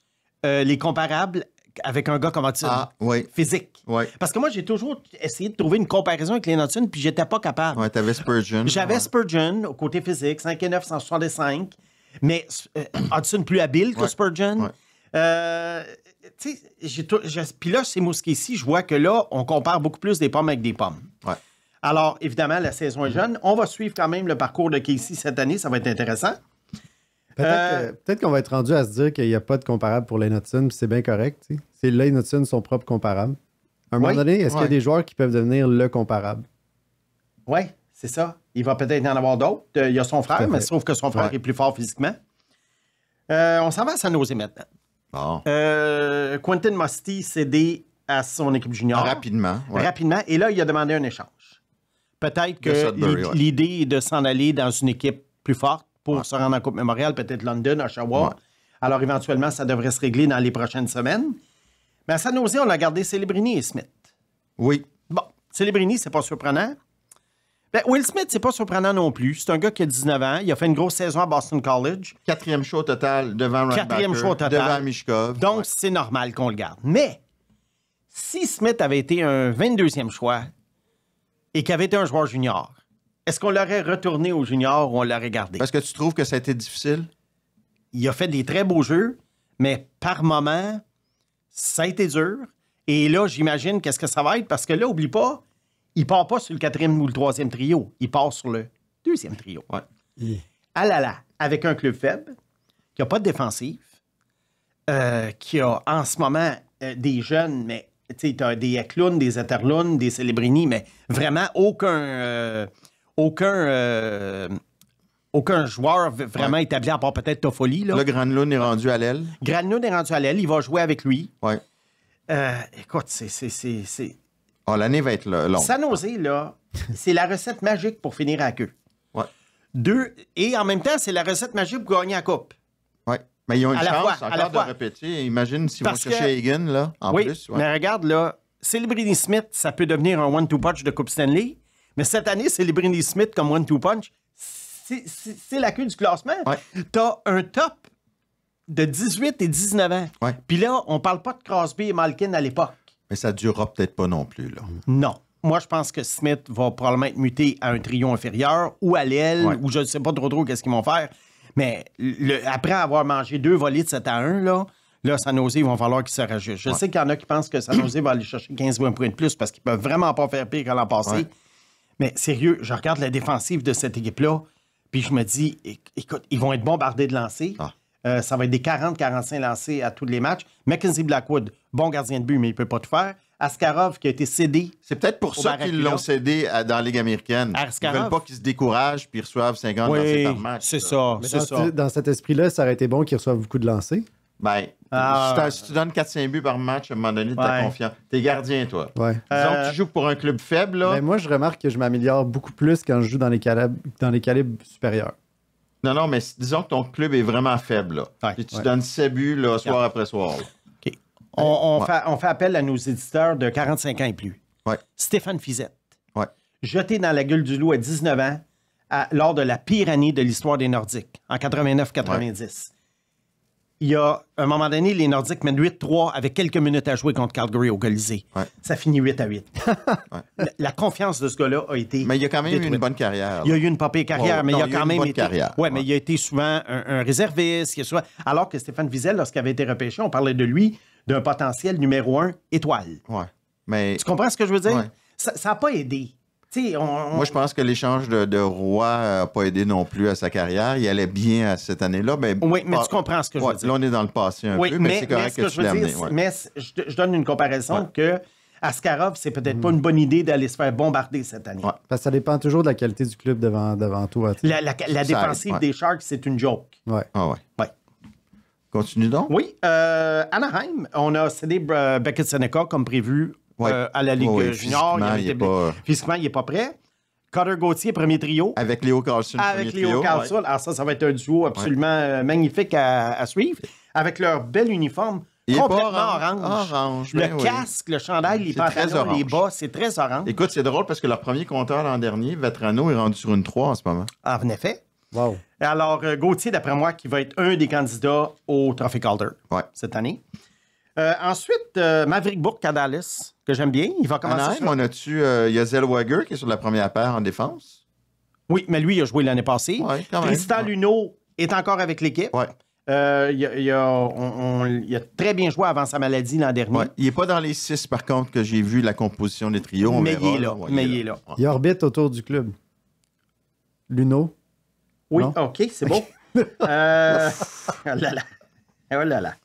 euh, les comparables avec un gars comme Hudson. Ah, oui. Physique. Parce que moi, j'ai toujours essayé de trouver une comparaison avec les Hudson, puis j'étais pas capable. tu avais Spurgeon. J'avais Spurgeon au côté physique, 5 et Mais euh, Hudson plus habile que Spurgeon. Euh, puis là, c'est Mousquet-ci, je vois que là, on compare beaucoup plus des pommes avec des pommes. Alors, évidemment, la saison est mhm. jeune. On va suivre quand même le parcours de Casey cette année. Ça va être intéressant. Peut-être euh, qu'on va être rendu à se dire qu'il n'y a pas de comparable pour Lenotson, puis c'est bien correct. C'est Lenotson, son propre comparable. À un moment donné, est-ce qu'il y a des joueurs qui peuvent devenir le comparable? Oui, c'est ça. Il va peut-être y en avoir d'autres. Euh, il y a son frère, mais trouve que son frère est plus fort physiquement. Euh, on s'en va à sa nausée maintenant. Quentin Euh, Quentin aidé cédé à son équipe junior. Rapidement. Rapidement. Et là, il a demandé un échange. Peut-être que l'idée est de s'en aller dans une équipe plus forte pour se rendre en Coupe Memorial, peut-être London, Oshawa. Alors, éventuellement, ça devrait se régler dans les prochaines semaines. Mais à San Jose, on a gardé Celebrini et Smith. Oui. Bon, Celebrini, c'est pas surprenant. Ben, Will Smith, c'est pas surprenant non plus. C'est un gars qui a 19 ans. Il a fait une grosse saison à Boston College. Quatrième choix total devant Ryan Quatrième total. devant Mishkov. Donc, c'est normal qu'on le garde. Mais si Smith avait été un 22e choix et qu'il avait été un joueur junior, est-ce qu'on l'aurait retourné au junior ou on l'aurait gardé? Parce que tu trouves que ça a été difficile? Il a fait des très beaux jeux, mais par moment, ça a été dur. Et là, j'imagine qu'est-ce que ça va être parce que là, oublie pas, il part pas sur le quatrième ou le troisième trio, il part sur le deuxième trio. Ouais. Ah là avec un club faible, qui a pas de défensif, euh, qui a en ce moment euh, des jeunes, mais tu as des Eklund, des Eterlund, des Celebrini, mais vraiment aucun, euh, aucun, aucun joueur vraiment établi, à part peut-être Toffoli. Là. Le Granlund est rendu à l'aile. Granlund est rendu à l'aile, il va jouer avec lui. Ouais. écoute, c'est ah, l'année va être longue. Ça nausée là, c'est la recette magique pour finir à queue. Deux, et en même temps, c'est la recette magique pour gagner la Coupe. Oui. Mais ils ont une chance encore de répéter. Imagine si vont on Hagen, là, en plus. Mais regarde, là, Celebrity Smith, ça peut devenir un one-two punch de Coupe Stanley. Mais cette année, Celebrity Smith comme one-two punch, c'est la queue du classement. Tu T'as un top de 18 et 19 ans. Puis là, on parle pas de Crosby et Malkin à l'époque. Mais ça ne durera peut-être pas non plus. Là. Non. Moi, je pense que Smith va probablement être muté à un trio inférieur ou à l'aile, ou je ne sais pas trop trop qu'est-ce qu'ils vont faire. Mais après avoir mangé deux volets de 7 à 1, là, là, Sanosé, il va falloir qu'il se rajoute. Je sais qu'il y en a qui pensent que Sanosé va aller chercher 15 points de plus parce qu'ils ne peuvent vraiment pas faire pire qu'à l'an passé. Mais sérieux, je regarde la défensive de cette équipe-là, puis je me dis, écoute, ils vont être bombardés de lancers. Ah. Euh, ça va être des 40-45 lancés à tous les matchs. Mackenzie Blackwood, bon gardien de but, mais il ne peut pas tout faire. Askarov qui a été cédé. C'est peut-être pour ça qu'ils l'ont cédé dans la Ligue américaine. Ils ne veulent pas qu'ils se découragent puis reçoive reçoivent 50 lancers par match. C'est ça. Dans, cet esprit-là, ça aurait été bon qu'ils reçoivent beaucoup de lancers. Ben, ah. si, tu donnes 4-5 buts par match, à un moment donné, tu as confiance. es gardien, toi. Euh, tu joues pour un club faible. Là. Ben, moi, je remarque que je m'améliore beaucoup plus quand je joue dans les, dans les calibres supérieurs. Non, non, mais disons que ton club est vraiment faible. tu donnes 7 buts soir après soir. On, fait, appel à nos éditeurs de 45 ans et plus. Stéphane Fizette. Jeté dans la gueule du loup à 19 ans lors de la pire année de l'histoire des Nordiques, en 89-90 il y a, un moment donné, les Nordiques mènent 8-3 avec quelques minutes à jouer contre Calgary au Golizé. Ça finit 8 8. la, confiance de ce gars-là a été. Mais il a quand même eu une bonne carrière. Il Il a eu une papée carrière, oh, mais il a, a Une carrière. Oui, mais il a été souvent un, réserviste. soit, alors que Stéphane Wiesel, lorsqu'il avait été repêché, on parlait de lui d'un potentiel numéro un, étoile. Tu comprends ce que je veux dire? Ça n'a pas aidé. Moi, je pense que l'échange de, de Roy n'a euh, pas aidé non plus à sa carrière. Il allait bien cette année-là. Mais oui, mais tu comprends ce que je veux dire. Là, on est dans le passé un peu, mais, c'est correct ce que, je tu dire, Mais je, donne une comparaison que, à Askarov, c'est peut-être pas une bonne idée d'aller se faire bombarder cette année. Parce que ça dépend toujours de la qualité du club devant, devant toi. La, défensive des Sharks, c'est une joke. Oui. Ah Continue donc. Oui. Euh, Anaheim, on a cédé Beckett Seneca comme prévu euh, à la Ligue junior. Physiquement, il n'est pas... Physiquement, il n'est pas prêt. Cutter Gauthier, premier trio. Avec Léo Carlson. Avec Léo Carlson. Alors, ah, ça, ça va être un duo absolument euh, magnifique à, à, suivre. Avec leur bel uniforme. complètement orange. orange. le ben casque, le chandail, les pantalons, les bas, c'est très orange. Écoute, c'est drôle parce que leur premier compteur l'an dernier, Vetrano, est rendu sur une 3 en ce moment. Ah, en effet. Wow. Alors, euh, Gauthier, d'après moi, qui va être un des candidats au Trophy Calder cette année. ensuite, Maverick bourque Cadalis que j'aime bien. Il va commencer. on a-tu euh, Yazel Wager qui est sur la première paire en défense? Oui, mais lui, il a joué l'année passée. Tristan est encore avec l'équipe. il, a, très bien joué avant sa maladie l'an dernier. il n'est pas dans les six, par contre, que j'ai vu la composition des trios. mais, il est là, mais il Il, orbite autour du club. Luno. Oui, OK, c'est bon. Euh, oh là là. Eh, oh là là.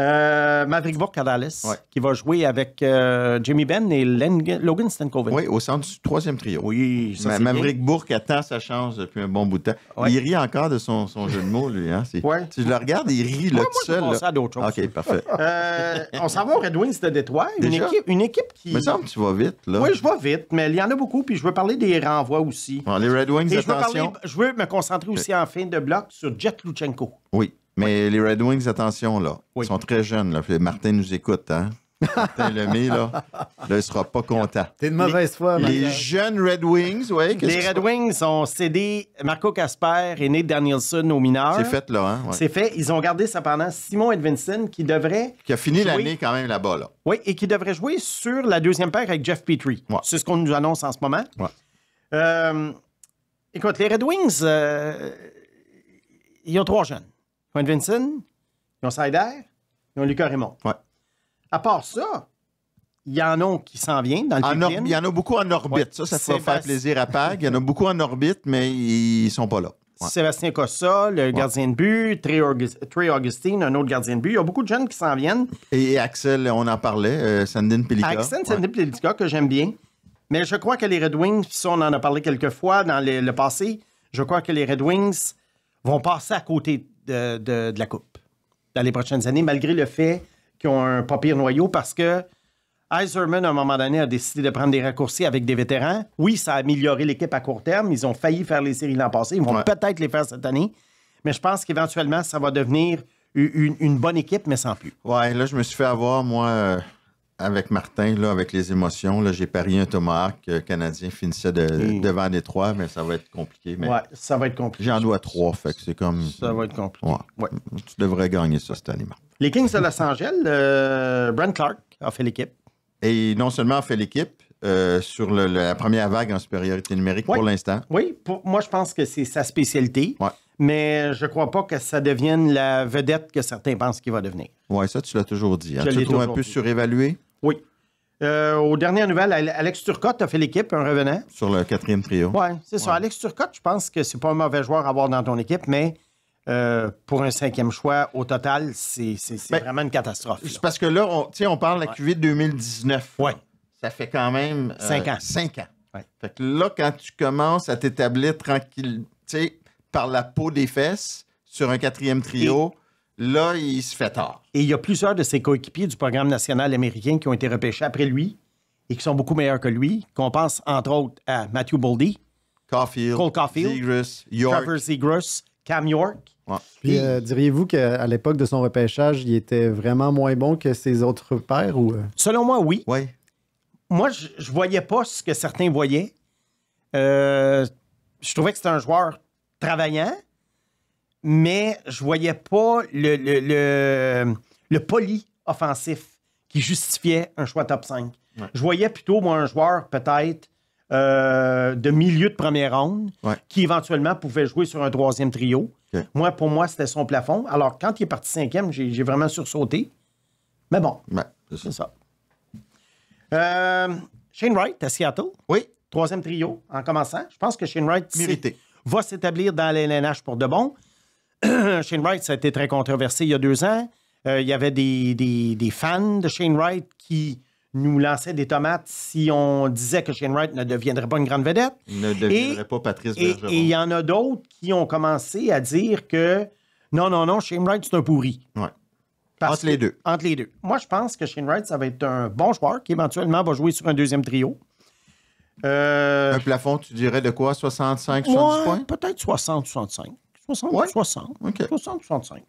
Euh, Maverick Canales, ouais. qui va jouer avec euh, Jimmy Ben et Logan Stankovic. Oui, au centre du troisième trio. Oui, ça Maverick Bourque attend sa chance depuis un bon bout de temps. Il rit encore de son, jeu de mots, lui. Hein? je le regarde, il rit là, tout seul. On à d'autres choses. OK, parfait. Euh, on s'en va au Red Wings de Détroit. Une équipe, une équipe, qui. Mais que tu vas vite, là. Oui, je vais vite, mais il y en a beaucoup, puis je veux parler des renvois aussi. les Red Wings, attention. Je veux, je veux me concentrer aussi en fin de bloc sur Jet Luchenko. Oui. Mais les Red Wings, attention, là. Ils sont très jeunes, là. Martin nous écoute, hein. Martin Lemay, là, là, il sera pas content. T'es de mauvaise foi, Les, les jeunes Red Wings, oui. Les Red Wings ont cédé Marco Casper et de Danielson aux mineurs. C'est fait, là, hein? C'est fait. Ils ont gardé ça pendant Simon Edvinson qui devrait. Qui a fini l'année quand même là-bas, là. Oui, et qui devrait jouer sur la deuxième paire avec Jeff Petrie. C'est ce qu'on nous annonce en ce moment. Euh, écoute, les Red Wings, euh, ils ont trois jeunes. Quentin Vincent, ils ont Sider, ils ont Lucas Raymond. Ouais. À part ça, il y en a qui s'en viennent dans le Il y en a beaucoup en orbite. Ça, ça peut faire plaisir à Pag. Il y en a beaucoup en orbite, mais ils sont pas là. Sébastien Cossa, le gardien de but, Trey, Augustine, un autre gardien de but. Il y a beaucoup de jeunes qui s'en viennent. Et Axel, on en parlait, euh, Sandin Sandine Pelika. Axel, Sandine Pelika, que j'aime bien. Mais je crois que les Red Wings, ça, on en a parlé quelques fois dans le passé, je crois que les Red Wings vont passer à côté de, la Coupe dans les prochaines années, malgré le fait qu'ils ont un pas noyau, parce que Iserman, à un moment donné, a décidé de prendre des raccourcis avec des vétérans. Oui, ça a amélioré l'équipe à court terme. Ils ont failli faire les séries l'an passé. Ils vont peut-être les faire cette année. Mais je pense qu'éventuellement, ça va devenir une, une, bonne équipe, mais sans plus. Ouais, là, je me suis fait avoir, moi. Euh, avec Martin, là, avec les émotions, j'ai parié un tomahawk euh, canadien finissait hmm. devant les trois, mais ça va être compliqué. Mais ouais, ça va être compliqué. J'en dois trois, fait que c'est comme. Ça va être compliqué. Ouais. Tu devrais gagner ça cet année. Les Kings de Los Angeles, euh, Brent Clark a fait l'équipe. Et non seulement a fait l'équipe, euh, sur la première vague en supériorité numérique pour l'instant. Oui, pour, moi je pense que c'est sa spécialité. mais je ne crois pas que ça devienne la vedette que certains pensent qu'il va devenir. Oui, ça, tu l'as toujours dit. Hein. Je tu un peu surévalué? Oui. Euh, aux dernières nouvelles, Alex Turcotte a fait l'équipe, un revenant. Sur le quatrième trio. Oui, c'est ça. Alex Turcotte, je pense que c'est pas un mauvais joueur à avoir dans ton équipe, mais euh, pour un cinquième choix, au total, c'est ben, vraiment une catastrophe. C'est parce que là, on, on parle de la QV 2019. Oui. Ça fait quand même. Euh, cinq ans. Cinq ans. Fait que là, quand tu commences à t'établir tranquille, tu sais, par la peau des fesses sur un quatrième trio. Là, il se fait tard. Et il y a plusieurs de ses coéquipiers du programme national américain qui ont été repêchés après lui et qui sont beaucoup meilleurs que lui, qu'on pense entre autres à Matthew Boldy, Cole Caulfield, York. Trevor Cam York. Puis, euh, diriez-vous qu'à l'époque de son repêchage, il était vraiment moins bon que ses autres pairs? Ou... Euh? Selon moi, oui. Moi, je, voyais pas ce que certains voyaient. Euh, je trouvais que c'était un joueur travaillant, mais je voyais pas le, le, poli offensif qui justifiait un choix top 5. Je voyais plutôt, un joueur peut-être euh, de milieu de première ronde qui éventuellement pouvait jouer sur un troisième trio. Moi, pour moi, c'était son plafond. Alors, quand il est parti cinquième, j'ai vraiment sursauté. Mais bon, c'est ça. Euh, Shane Wright à Seattle. Oui. Troisième trio en commençant. Je pense que Shane Wright va s'établir dans l'LNH pour de bon. Shane Wright, ça a été très controversé il y a deux ans. Euh, il y avait des, fans de Shane Wright qui nous lançaient des tomates si on disait que Shane Wright ne deviendrait pas une grande vedette. Ne deviendrait pas Patrice Bergeron. Et il y en a d'autres qui ont commencé à dire que non, non, non, Shane Wright, c'est un pourri. entre les deux. Entre les deux. Moi, je pense que Shane Wright, ça va être un bon joueur qui éventuellement va jouer sur un deuxième trio. Euh, un plafond, tu dirais de quoi 65, 70 points Peut-être 60, 65. 60, 65.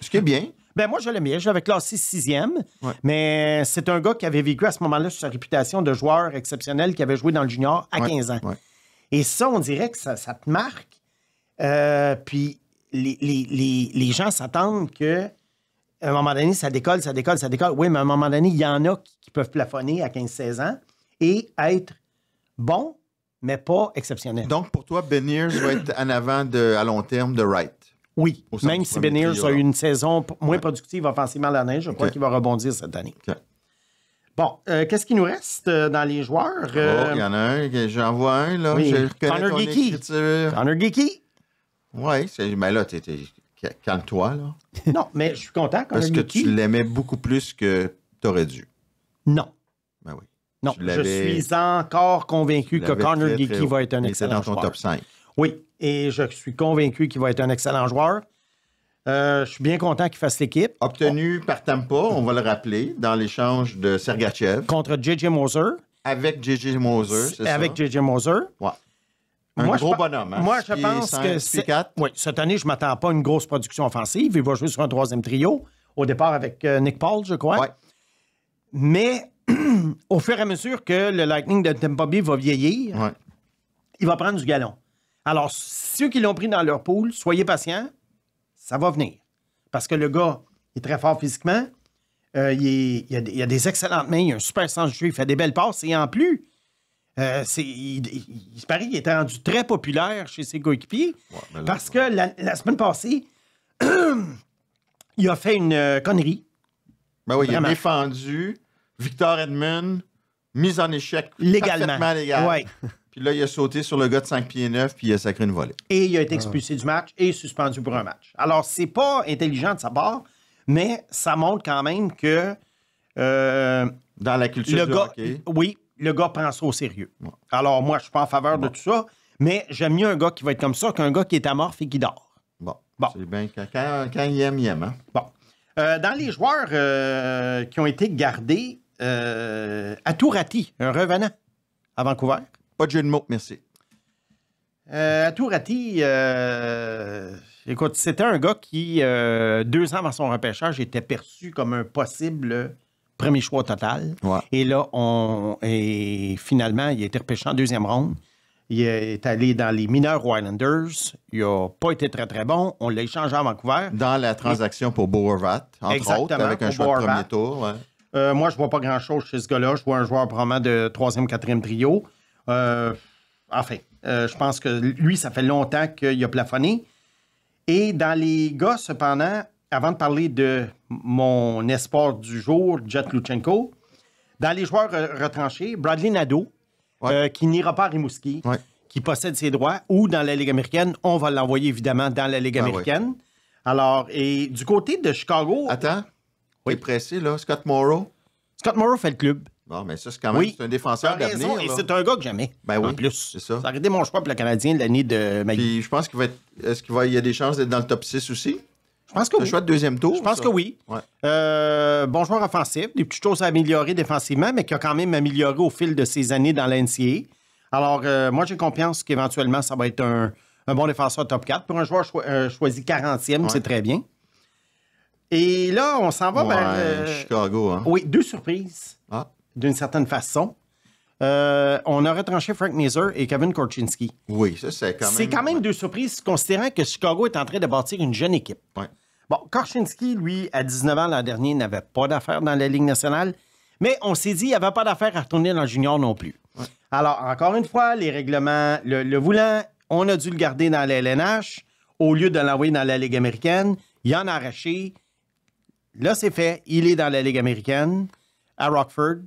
Ce qui est bien. Ben moi, je l'aimais. bien. Je l'avais classé sixième. Mais c'est un gars qui avait vécu à ce moment-là sur sa réputation de joueur exceptionnel qui avait joué dans le junior à 15 ans. Et ça, on dirait que ça, te marque. Euh, puis les, gens s'attendent que à un moment donné, ça décolle, ça décolle, ça décolle. Oui, mais à un moment donné, il y en a qui, peuvent plafonner à 15-16 ans et être bon mais pas exceptionnel. Donc, pour toi, Beniers va être en avant de, à long terme de Wright. Oui, même si Ben a eu une saison moins productive offensivement l'année, je crois qu'il va rebondir cette année. Bon, euh, qu'est-ce qui nous reste euh, dans les joueurs? Oh, euh, il y en a un, j'en vois un, là. Oui. Connor Geeky. Connor Geeky. Oui, mais là, calme-toi, là. non, mais je suis content. même. Parce que tu l'aimais beaucoup plus que tu aurais dû. Non. Non, je suis encore convaincu que Connor Geeky va être un excellent joueur. top 5. Oui, et je suis convaincu qu'il va être un excellent joueur. Euh, je suis bien content qu'il fasse l'équipe. Obtenu par Tampa, on va le rappeler, dans l'échange de Sergachev. Contre J.J. Moser. Avec J.J. Moser, c'est Avec J.J. Moser. Ouais. Un gros bonhomme. Moi, je hein. pense que oui, cette année, je ne m'attends pas à une grosse production offensive. Il va jouer sur un troisième trio, au départ avec euh, Nick Paul, je crois. Ouais. Mais au fur et à mesure que le Lightning de Tampa va vieillir, il va prendre du galon. Alors, ceux qui l'ont pris dans leur poule, soyez patients, ça va venir. Parce que le gars est très fort physiquement, euh, il, a, des excellentes mains, il a un super sens de jeu, il fait des belles passes et en plus, euh, il, est rendu très populaire chez ses coéquipiers ben parce que la, semaine passée, il a fait une euh, connerie. Ben oui, il a défendu Victor Edmund, mis en échec. Légalement. légal. Puis là, il a sauté sur le gars de 5 pieds 9, puis il a sacré une volée. Et il a été expulsé du match et suspendu pour un match. Alors, c'est pas intelligent de sa part, mais ça montre quand même que. Euh, dans la culture du hockey. Oui, le gars prend ça au sérieux. Alors, moi, je suis pas en faveur de tout ça, mais j'aime mieux un gars qui va être comme ça qu'un gars qui est amorphe et qui dort. Bon. C'est bien quand, quand, il aime, il Hein? Bon. Euh, dans les joueurs euh, qui ont été gardés, euh, Atourati, un revenant à Vancouver. Pas de jeu de mots, merci. Euh, euh écoute, c'était un gars qui, euh, deux ans avant son repêchage, était perçu comme un possible premier choix total. Et là, on, et finalement, il a été repêché en deuxième ronde. Il est allé dans les mineurs Islanders. Il n'a pas été très, très bon. On l'a échangé à Vancouver. Dans la transaction pour Boervat, entre autres, avec un choix de premier tour. Euh, moi, je vois pas grand-chose chez ce gars-là. Je vois un joueur probablement de troisième, quatrième trio. Euh, enfin, euh, je pense que lui, ça fait longtemps qu'il a plafonné. Et dans les gars, cependant, avant de parler de mon espoir du jour, Jet Luchenko, dans les joueurs retranchés, Bradley Nadeau, qui n'ira pas à Rimouski, qui possède ses droits, ou dans la Ligue américaine, on va l'envoyer évidemment dans la Ligue ah américaine. Alors, et du côté de Chicago. Attends, oui. pressé, là. Scott Morrow. Scott Morrow fait le club. Bon, mais ça, c'est quand même un défenseur d'avenir. Et c'est un gars que j'aimais. Ben oui. En plus. C'est ça. Ça a arrêté mon choix pour le Canadien l'année de Maggie. Puis je pense qu'il va être. Est-ce qu'il y a des chances d'être dans le top 6 aussi? Je pense que le oui. choix de deuxième tour. Je pense que oui. Euh, bon joueur offensif, des petites choses à améliorer défensivement, mais qui a quand même amélioré au fil de ses années dans l'NCA Alors, euh, moi, j'ai confiance qu'éventuellement, ça va être un, bon défenseur top 4. Pour un joueur euh, choisi 40e, c'est très bien. Et là, on s'en va vers. Euh, Chicago, hein. Oui, deux surprises. Ah. D'une certaine façon. Euh, on a retranché Frank Mazur et Kevin Korchinski. Oui, ça, c'est quand même. C'est quand même deux surprises, considérant que Chicago est en train de bâtir une jeune équipe. Bon, Korchinski, lui, à 19 ans l'an dernier, n'avait pas d'affaires dans la Ligue nationale, mais on s'est dit qu'il n'avait pas d'affaires à retourner dans le junior non plus. Alors, encore une fois, les règlements le, voulant, on a dû le garder dans la LNH au lieu de l'envoyer dans la Ligue américaine. Il en a arraché. Là, c'est fait. Il est dans la Ligue américaine, à Rockford.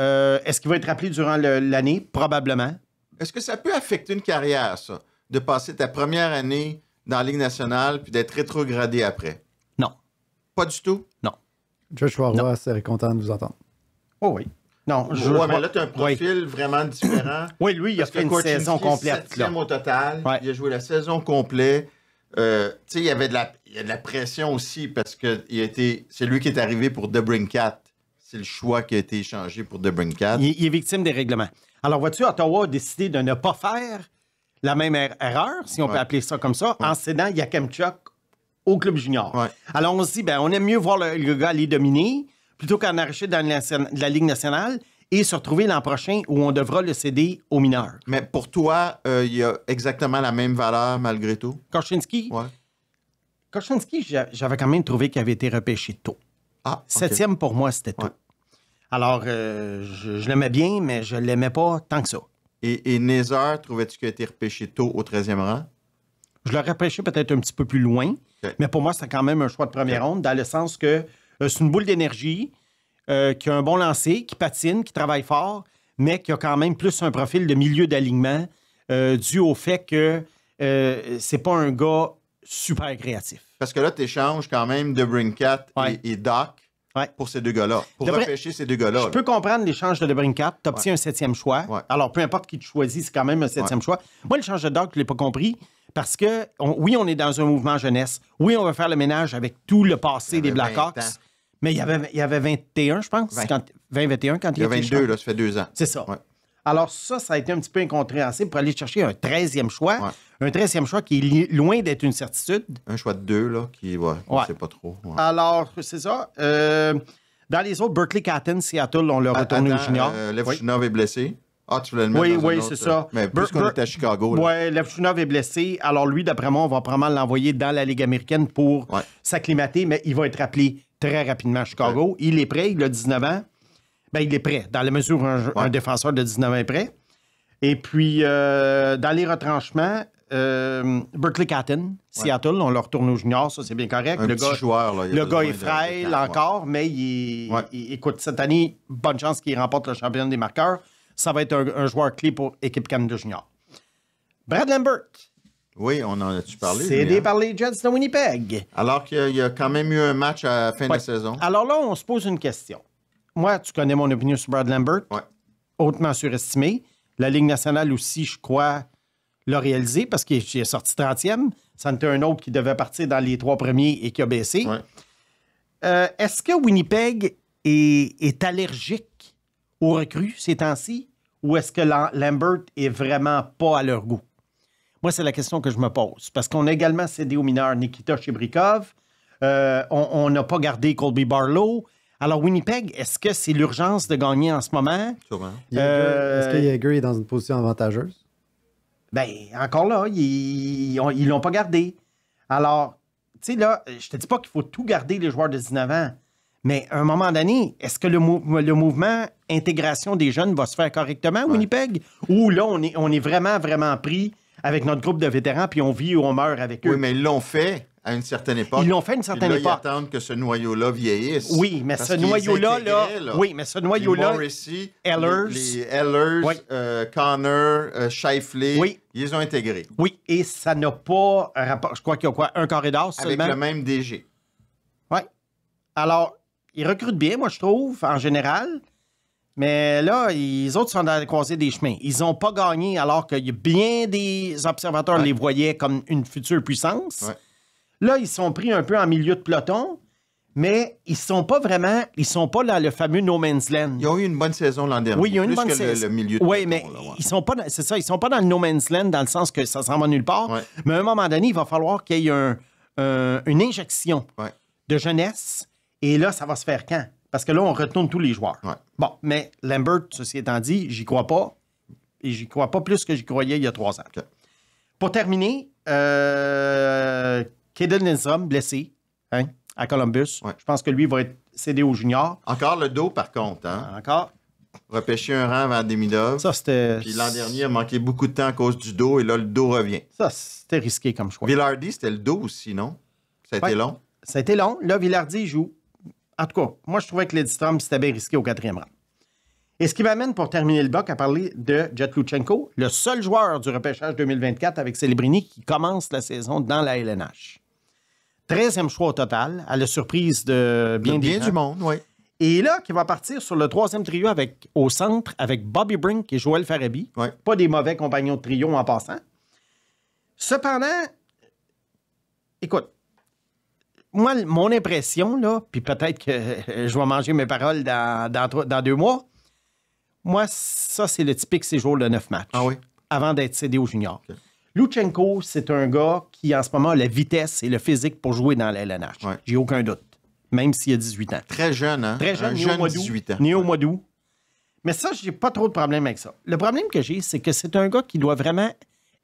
Euh, est-ce qu'il va être rappelé durant l'année? Probablement. Est-ce que ça peut affecter une carrière, ça, de passer ta première année dans la Ligue nationale puis d'être rétrogradé après? Non. Pas du tout? Non. Joshua Roy, serait content de vous entendre. Oh oui. Non, je là, tu as un profil vraiment différent. oui, lui, il a fait une saison complète. au total. Il a joué la saison complète. Euh, tu sais, il y avait de la il y a de la pression aussi parce que il c'est lui qui est arrivé pour The C'est le choix qui a été échangé pour The Il, est victime des règlements. Alors, vois-tu, Ottawa a décidé de ne pas faire la même er, erreur, si on peut appeler ça comme ça, en cédant Yakemchuk au club junior. Alors, on se dit, ben, on aime mieux voir le, gars aller dominer plutôt qu'en arracher dans la, Ligue nationale et se retrouver l'an prochain où on devra le céder aux mineurs. Mais pour toi, euh, il y a exactement la même valeur malgré tout? Oui. Kochanski, j'avais quand même trouvé qu'il avait été repêché tôt. Ah, Septième pour moi, c'était tôt. Alors, euh, je, l'aimais bien, mais je ne l'aimais pas tant que ça. Et, et Nether, trouvais-tu qu'il a été repêché tôt au 13e rang? Je l'aurais repêché peut-être un petit peu plus loin, mais pour moi, c'est quand même un choix de première ronde, dans le sens que euh, c'est une boule d'énergie, euh, qui a un bon lancer, qui patine, qui travaille fort, mais qui a quand même plus un profil de milieu d'alignement, dû au fait que c'est pas un gars super créatif. Parce que là, tu échanges quand même de ouais. et, Doc. pour ces deux gars-là, pour réfléchir repêcher ces deux gars-là. Je peux comprendre l'échange de Debrincat. Tu obtiens un septième choix. Alors, peu importe qui tu choisis, c'est quand même un septième choix. Moi, l'échange de Doc, je ne l'ai pas compris parce que, oui, on est dans un mouvement jeunesse. Oui, on va faire le ménage avec tout le passé des Blackhawks. Mais il y, avait, il y avait 21, je pense, 20. Quand... 21 quand il y a 22, ça fait deux ans. C'est ça. Alors ça, ça a été un petit peu incompréhensible pour aller chercher un 13e choix. Un 13e choix qui est loin d'être une certitude. Un choix de deux, là, qui, ne sait pas trop. Alors, c'est ça. Euh, dans les autres, Berkeley Catton, Seattle, on l'a retourné au junior. Le euh, Levchinov est blessé. Ah, tu voulais le Oui, oui, c'est ça. Euh, mais puisqu'on est à Chicago. Oui, Levchinov est blessé. Alors lui, d'après moi, on va probablement l'envoyer dans la Ligue américaine pour s'acclimater, mais il va être appelé très rapidement à Chicago. Il est prêt, il a 19 ans ben, il est prêt, dans la mesure où un, défenseur de 19 ans est prêt. Et puis, euh, dans les retranchements, euh, Berkeley Catton, Seattle, on le retourne aux juniors, ça c'est bien correct. le gars, joueur, le gars est frêle encore, mais il, écoute, cette année, bonne chance qu'il remporte le championnat des marqueurs. Ça va être un, joueur clé pour l'équipe Canada Junior. Brad Lambert. Oui, on en a-tu parlé? C'est aidé par les Jets de Winnipeg. Alors qu'il y a quand même eu un match à la fin de saison. Alors là, on se pose une question moi, tu connais mon opinion sur Brad Lambert. Ouais. Hautement surestimé. La Ligue nationale aussi, je crois, l'a réalisé parce qu'il est, sorti 30e. Ça était un autre qui devait partir dans les trois premiers et qui a baissé. Euh, est-ce que Winnipeg est, allergique aux recrues ces temps-ci? ou est-ce que Lambert est vraiment pas à leur goût? Moi, c'est la question que je me pose. Parce qu'on a également cédé au mineur Nikita Chebrikov. Euh, on n'a pas gardé Colby Barlow. Alors, Winnipeg, est-ce que c'est l'urgence de gagner en ce moment? Sûrement. Euh, est-ce que est dans une position avantageuse? Ben, encore là, ils ne l'ont pas gardé. Alors, tu sais, là, je te dis pas qu'il faut tout garder, les joueurs de 19 ans, mais à un moment donné, est-ce que le, mouvement intégration des jeunes va se faire correctement Winnipeg? Ou là, on est, on est vraiment, vraiment pris avec notre groupe de vétérans, puis on vit ou on meurt avec eux? Oui, mais ils l'ont fait à une certaine époque. Ils l'ont fait à une certaine époque. là, époque. Ils que ce noyau-là vieillisse. Oui, mais ce noyau-là, là, oui, mais ce noyau-là, Morrissey, les, euh, Connor, euh, oui. ils ont intégré. Oui, et ça n'a pas rapport. Je crois qu'il y a quoi, un corridor seulement. Avec le même DG. Oui. Alors, ils recrutent bien, moi je trouve, en général. Mais là, les autres sont dans la croisée des chemins. Ils n'ont pas gagné alors que bien des observateurs les voyaient comme une future puissance. Ouais. Là, ils sont pris un peu en milieu de peloton, mais ils sont pas vraiment, ils sont pas dans le fameux no man's land. Ils ont eu une bonne saison l'an dernier. Oui, ils ont eu une bonne saison. Le, milieu oui, mais ils sont pas, c'est ça, ils sont pas dans le no man's land dans le sens que ça s'en va nulle part. Mais à un moment donné, il va falloir qu'il y ait une injection de jeunesse. Et là, ça va se faire quand? Parce que là, on retourne tous les joueurs. Bon, mais Lambert, ceci étant dit, j'y crois pas. Et j'y crois pas plus que j'y croyais il y a trois ans. Pour terminer, euh, Kaden Lindstrom, blessé hein, à Columbus. Je pense que lui va être cédé au junior. Encore le dos, par contre. Hein? Ah, encore. Repêché un rang avant Demidov. Ça, c'était. Puis l'an dernier, il manqué beaucoup de temps à cause du dos, et là, le dos revient. Ça, c'était risqué comme choix. Villardi, c'était le dos aussi, non? Ça a été long? Ça a été long. Là, Villardi joue. En tout cas, moi, je trouvais que Lindstrom, c'était bien risqué au quatrième rang. Et ce qui m'amène, pour terminer le bac, à parler de Jet Luchenko, le seul joueur du repêchage 2024 avec Celebrini qui commence la saison dans la LNH. 13e choix au total, à la surprise de bien, du monde, oui. Et là, qui va partir sur le troisième trio avec, au centre avec Bobby Brink et Joël Farabi. Pas des mauvais compagnons de trio en passant. Cependant, écoute, moi, mon impression, là, puis peut-être que je vais manger mes paroles dans, dans, deux mois, moi, ça, c'est le typique séjour de neuf matchs. Ah Avant d'être cédé aux juniors. Luchenko, c'est un gars qui, en ce moment, a la vitesse et le physique pour jouer dans la LNH. J'ai aucun doute, même s'il a 18 ans. Très jeune, hein? Très jeune, né au 18 ans. Né au mois d'août. Mais ça, j'ai pas trop de problème avec ça. Le problème que j'ai, c'est que c'est un gars qui doit vraiment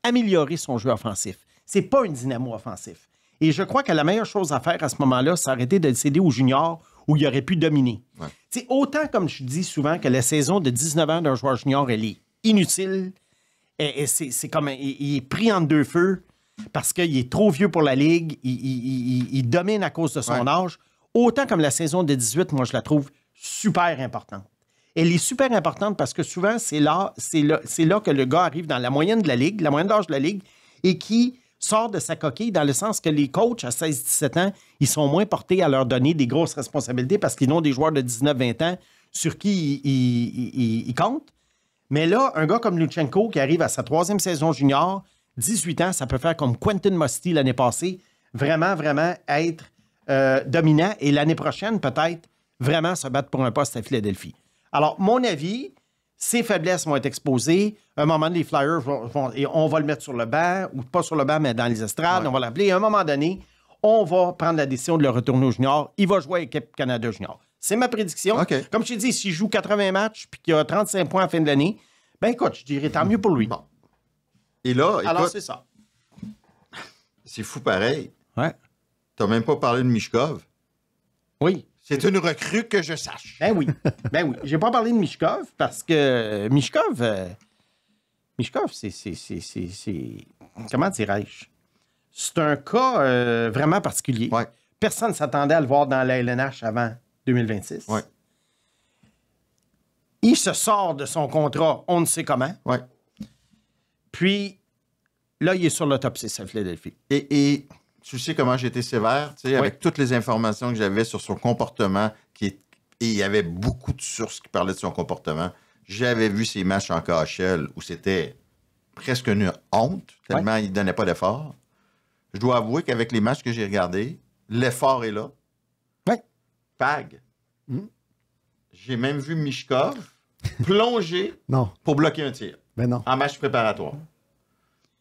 améliorer son jeu offensif. C'est pas un dynamo offensif. Et je crois que la meilleure chose à faire à ce moment-là, c'est arrêter de le céder aux juniors où il aurait pu dominer. c'est Autant, comme je dis souvent, que la saison de 19 ans d'un joueur junior, elle est inutile c'est comme il, est pris en deux feux parce qu'il est trop vieux pour la ligue, il, domine à cause de son âge. Autant comme la saison de 18, moi je la trouve super importante. Elle est super importante parce que souvent c'est là, que le gars arrive dans la moyenne de la ligue, la moyenne d'âge de la ligue, et qui sort de sa coquille dans le sens que les coachs à 16-17 ans, ils sont moins portés à leur donner des grosses responsabilités parce qu'ils ont des joueurs de 19-20 ans sur qui ils comptent. Mais là, un gars comme Luchenko qui arrive à sa troisième saison junior, 18 ans, ça peut faire comme Quentin Musty l'année passée, vraiment, vraiment être euh, dominant et l'année prochaine, peut-être, vraiment se battre pour un poste à Philadelphie. Alors, mon avis, ses faiblesses vont être exposées. un moment, les Flyers vont, et on va le mettre sur le banc, ou pas sur le banc, mais dans les estrades, on va l'appeler. à un moment donné, on va prendre la décision de le retourner au junior. Il va jouer à l'équipe Canada junior. C'est ma prédiction. Comme je t'ai dit, s'il joue 80 matchs puis qu'il a 35 points à fin de l'année, ben écoute, je dirais tant mieux pour lui. Et là, Alors, c'est ça. C'est fou pareil. Ouais. T'as même pas parlé de Mishkov. Oui. C'est une recrue que je sache. Ben oui. Ben oui. J'ai pas parlé de Mishkov parce que Mishkov, euh, Mishkov, c'est, Comment dirais-je? C'est un cas euh, vraiment particulier. Ouais. Personne ne s'attendait à le voir dans la LNH avant. 2026. Il se sort de son contrat, on ne sait comment. Puis, là, il est sur l'autopsie top Philadelphie. Et, tu sais comment j'ai été sévère, tu avec toutes les informations que j'avais sur son comportement, qui et il y avait beaucoup de sources qui parlaient de son comportement. J'avais vu ses matchs en KHL où c'était presque une honte, tellement il ne donnait pas d'effort. Je dois avouer qu'avec les matchs que j'ai regardés, l'effort est là. Pag. Hmm? J'ai même vu Mishkov plonger pour bloquer un tir ben en match préparatoire.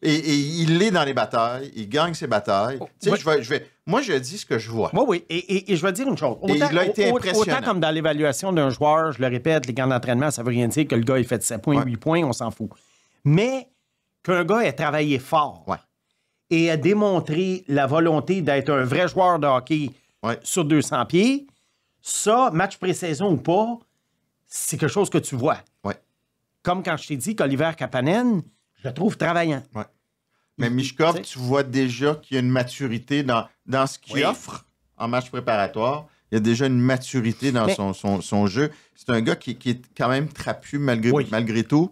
Et, il est dans les batailles, il gagne ses batailles. Oh, moi, je moi, je dis ce que je vois. Oui, oui. Et, je vais dire une chose. Autant, il comme dans l'évaluation d'un joueur, je le répète, les gants d'entraînement, ça veut rien dire que le gars il fait 7 points, 8 points, on s'en fout. Mais qu'un gars ait travaillé fort et a démontré la volonté d'être un vrai joueur de hockey sur 200 pieds, ça, match pré-saison ou pas, c'est quelque chose que tu vois. Comme quand je t'ai dit qu'Oliver Kapanen, je le trouve travaillant. Mais Mishkov, tu vois déjà qu'il y a une maturité dans, dans ce qu'il offre en match préparatoire. Il y a déjà une maturité dans son, son, jeu. C'est un gars qui, est quand même trapu malgré, malgré tout.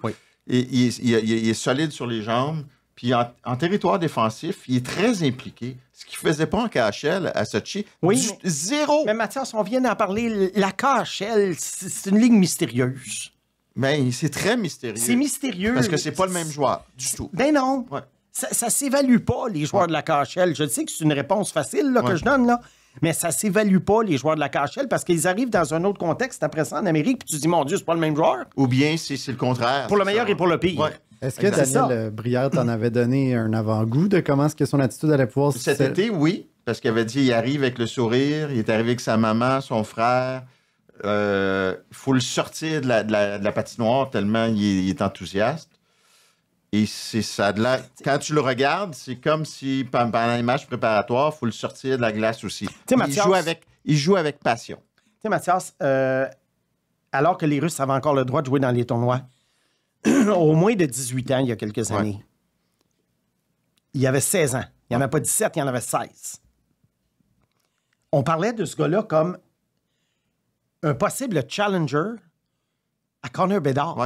Et, il, est solide sur les jambes. Puis en, territoire défensif, il est très impliqué ce qu'ils ne faisaient pas en KHL à Sochi. Oui, zéro. Mais Mathias, on vient d'en parler. La KHL, c'est une ligue mystérieuse. Mais ben, c'est très mystérieux. C'est mystérieux. Parce que c'est pas le même joueur du tout. Ben non. Ça, ça s'évalue pas, les joueurs de la KHL. Je sais que c'est une réponse facile que je donne, là. Mais ça s'évalue pas, les joueurs de la KHL, parce qu'ils arrivent dans un autre contexte après ça en Amérique, puis tu dis, mon Dieu, c'est pas le même joueur. Ou bien c'est le contraire. Pour le meilleur et pour le pire. Est-ce que Daniel euh, Brière t'en avait donné un avant-goût de comment est-ce que son attitude allait pouvoir se... Cet été, oui, parce qu'il avait dit il arrive avec le sourire, il est arrivé avec sa maman, son frère. Il euh, faut le sortir de la, patinoire tellement il est, enthousiaste. Et c'est ça Quand tu le regardes, c'est comme si pendant les matchs préparatoires, il faut le sortir de la glace aussi. Il, joue avec, il joue avec passion. Tu sais, Mathias, euh, alors que les Russes avaient encore le droit de jouer dans les tournois, au moins de 18 ans il y a quelques années. Il y avait 16 ans. Il n'y en avait pas 17, il y en avait 16. On parlait de ce gars-là comme un possible challenger à Connor Bedard.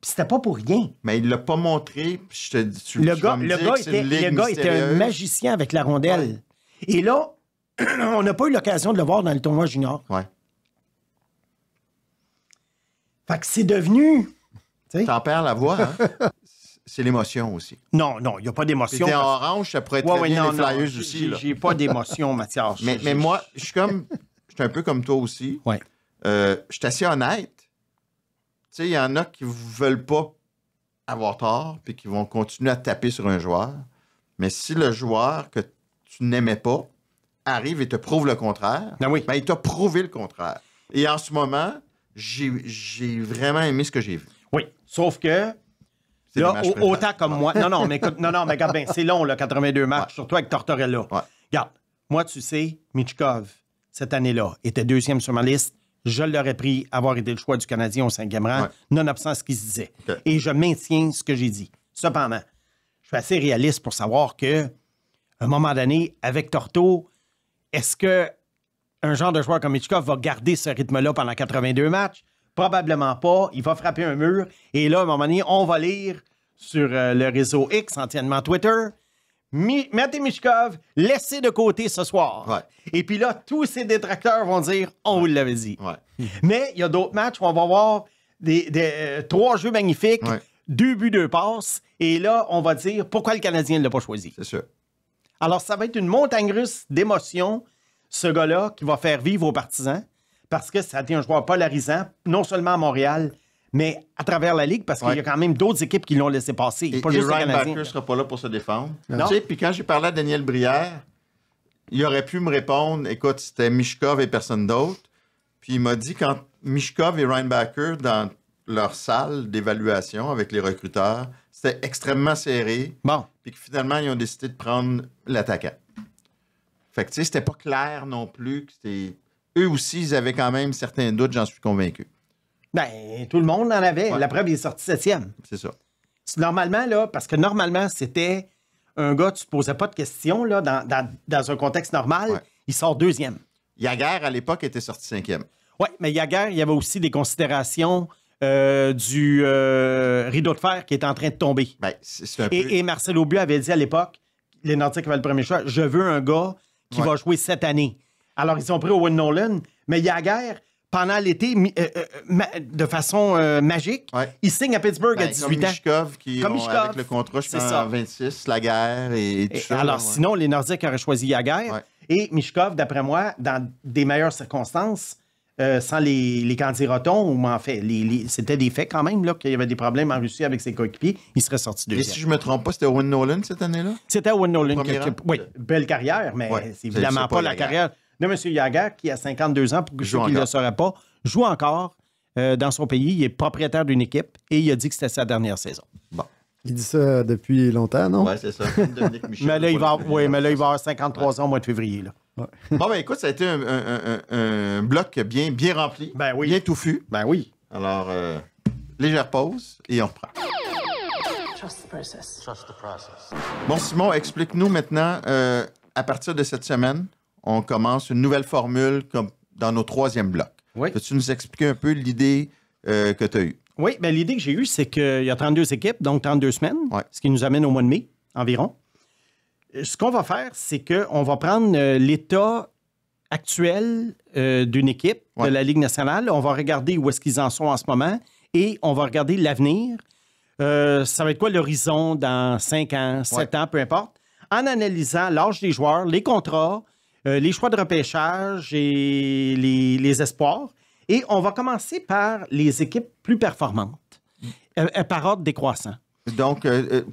Puis c'était pas pour rien. Mais il l'a pas montré. je te, le, gars, était, un magicien avec la rondelle. Et là, on n'a pas eu l'occasion de le voir dans le tournoi junior. Ouais. Fait que c'est devenu T'en perds la voix. Hein? c'est l'émotion aussi. Non, non, il n'y a pas d'émotion. C'était en orange, ça pourrait être ouais, flyers aussi. J'ai pas d'émotion, Mathias. Mais, moi, je suis comme. Je un peu comme toi aussi. Ouais. Euh, je suis assez honnête. Tu sais, il y en a qui ne veulent pas avoir tort puis qui vont continuer à taper sur un joueur. Mais si le joueur que tu n'aimais pas arrive et te prouve le contraire, ben ben, il t'a prouvé le contraire. Et en ce moment, j'ai vraiment aimé ce que j'ai vu. Sauf que, autant comme moi. Non, non, mais non, non, mais regarde bien, c'est long, le 82 matchs, sur surtout avec Tortorella. Regarde, moi, tu sais, Michkov, cette année-là, était deuxième sur ma liste. Je l'aurais pris, avoir été le choix du Canadien au cinquième rang, non absence ce qu'il se disait. Et je maintiens ce que j'ai dit. Cependant, je suis assez réaliste pour savoir que, un moment donné, avec Torto, est-ce que un genre de joueur comme Michkov va garder ce rythme-là pendant 82 matchs? Probablement pas. Il va frapper un mur. Et là, à un moment donné, on va lire sur euh, le réseau X, entièrement Twitter, Mati Michkov Mishkov, laissé de côté ce soir. Et puis là, tous ses détracteurs vont dire on vous l'avait dit. Mais il y a d'autres matchs où on va voir des, euh, trois jeux magnifiques, deux buts, deux passes. Et là, on va dire pourquoi le Canadien ne l'a pas choisi. C'est sûr. Alors, ça va être une montagne russe d'émotions, ce gars-là, qui va faire vivre aux partisans parce que ça a été un joueur polarisant, non seulement à Montréal, mais à travers la Ligue, parce qu'il y a quand même d'autres équipes qui l'ont laissé passer. Et, Ryan Backer ne sera pas là pour se défendre. Non. Tu sais, puis quand j'ai parlé à Daniel Brière, il aurait pu me répondre, écoute, c'était Mishkov et personne d'autre. Puis il m'a dit, quand Mishkov et Ryan Backer, dans leur salle d'évaluation avec les recruteurs, c'était extrêmement serré. Bon. Puis que finalement, ils ont décidé de prendre l'attaquant. Fait que, tu sais, c'était pas clair non plus que c'était eux aussi, ils avaient quand même certains doutes, j'en suis convaincu. Ben, tout le monde en avait. La preuve, il est sorti septième. C'est ça. Normalement, là, parce que normalement, c'était un gars, tu ne posais pas de questions, là, dans, un contexte normal, il sort deuxième. Yaguerre, à l'époque, était sorti cinquième. Oui, mais Yaguerre, il y avait aussi des considérations euh, du euh, rideau de fer qui est en train de tomber. Ben, et, Marcel Aubu avait dit à l'époque, les Nordiques avaient le premier choix, je veux un gars qui va jouer cette année. Alors, ils ont pris au Nolan, mais Yaguerre, pendant l'été, euh, euh, euh, de façon magique, il signe à Pittsburgh à 18 ben, ans. comme avec le contrat, je pense, en 26, la guerre et, tout ça. Alors, sinon, les Nordiques auraient choisi Yaguerre. Et Michkov d'après moi, dans des meilleures circonstances, sans les, les candidatons, ou en fait, c'était des faits quand même, là, qu'il y avait des problèmes en Russie avec ses coéquipiers, il serait sorti deuxième. Et si je ne me trompe pas, c'était Owen Nolan cette année-là? C'était Owen Nolan. oui, belle carrière, mais c'est évidemment pas, la carrière de M. Yaga, qui a 52 ans, pour que ceux qui ne le sauraient pas, joue encore euh, dans son pays. Il est propriétaire d'une équipe et il a dit que c'était sa dernière saison. Bon. Il dit ça depuis longtemps, non? Oui, c'est ça. Michel, mais là, il va, il va 53 ans au mois de février. bon, ben écoute, ça a été un, bloc bien, bien rempli, ben bien touffu. Ben oui. Alors, euh, légère pause et on reprend. Trust the process. Trust the process. Bon, Simon, explique-nous maintenant, euh, à partir de cette semaine, on commence une nouvelle formule comme dans nos troisième blocs. Peux-tu nous expliquer un peu l'idée euh, que tu as eue? Oui, ben, l'idée que j'ai eue, c'est qu'il y a 32 équipes, donc 32 semaines, ce qui nous amène au mois de mai environ. Euh, ce qu'on va faire, c'est qu'on va prendre euh, l'état actuel d'une équipe de la Ligue nationale. On va regarder où est-ce qu'ils en sont en ce moment et on va regarder l'avenir. ça va être quoi l'horizon dans 5 ans, 7 ans, peu importe. En analysant l'âge des joueurs, les contrats, euh, les choix de repêchage et les, espoirs. Et on va commencer par les équipes plus performantes, euh, euh, par ordre décroissant. Donc,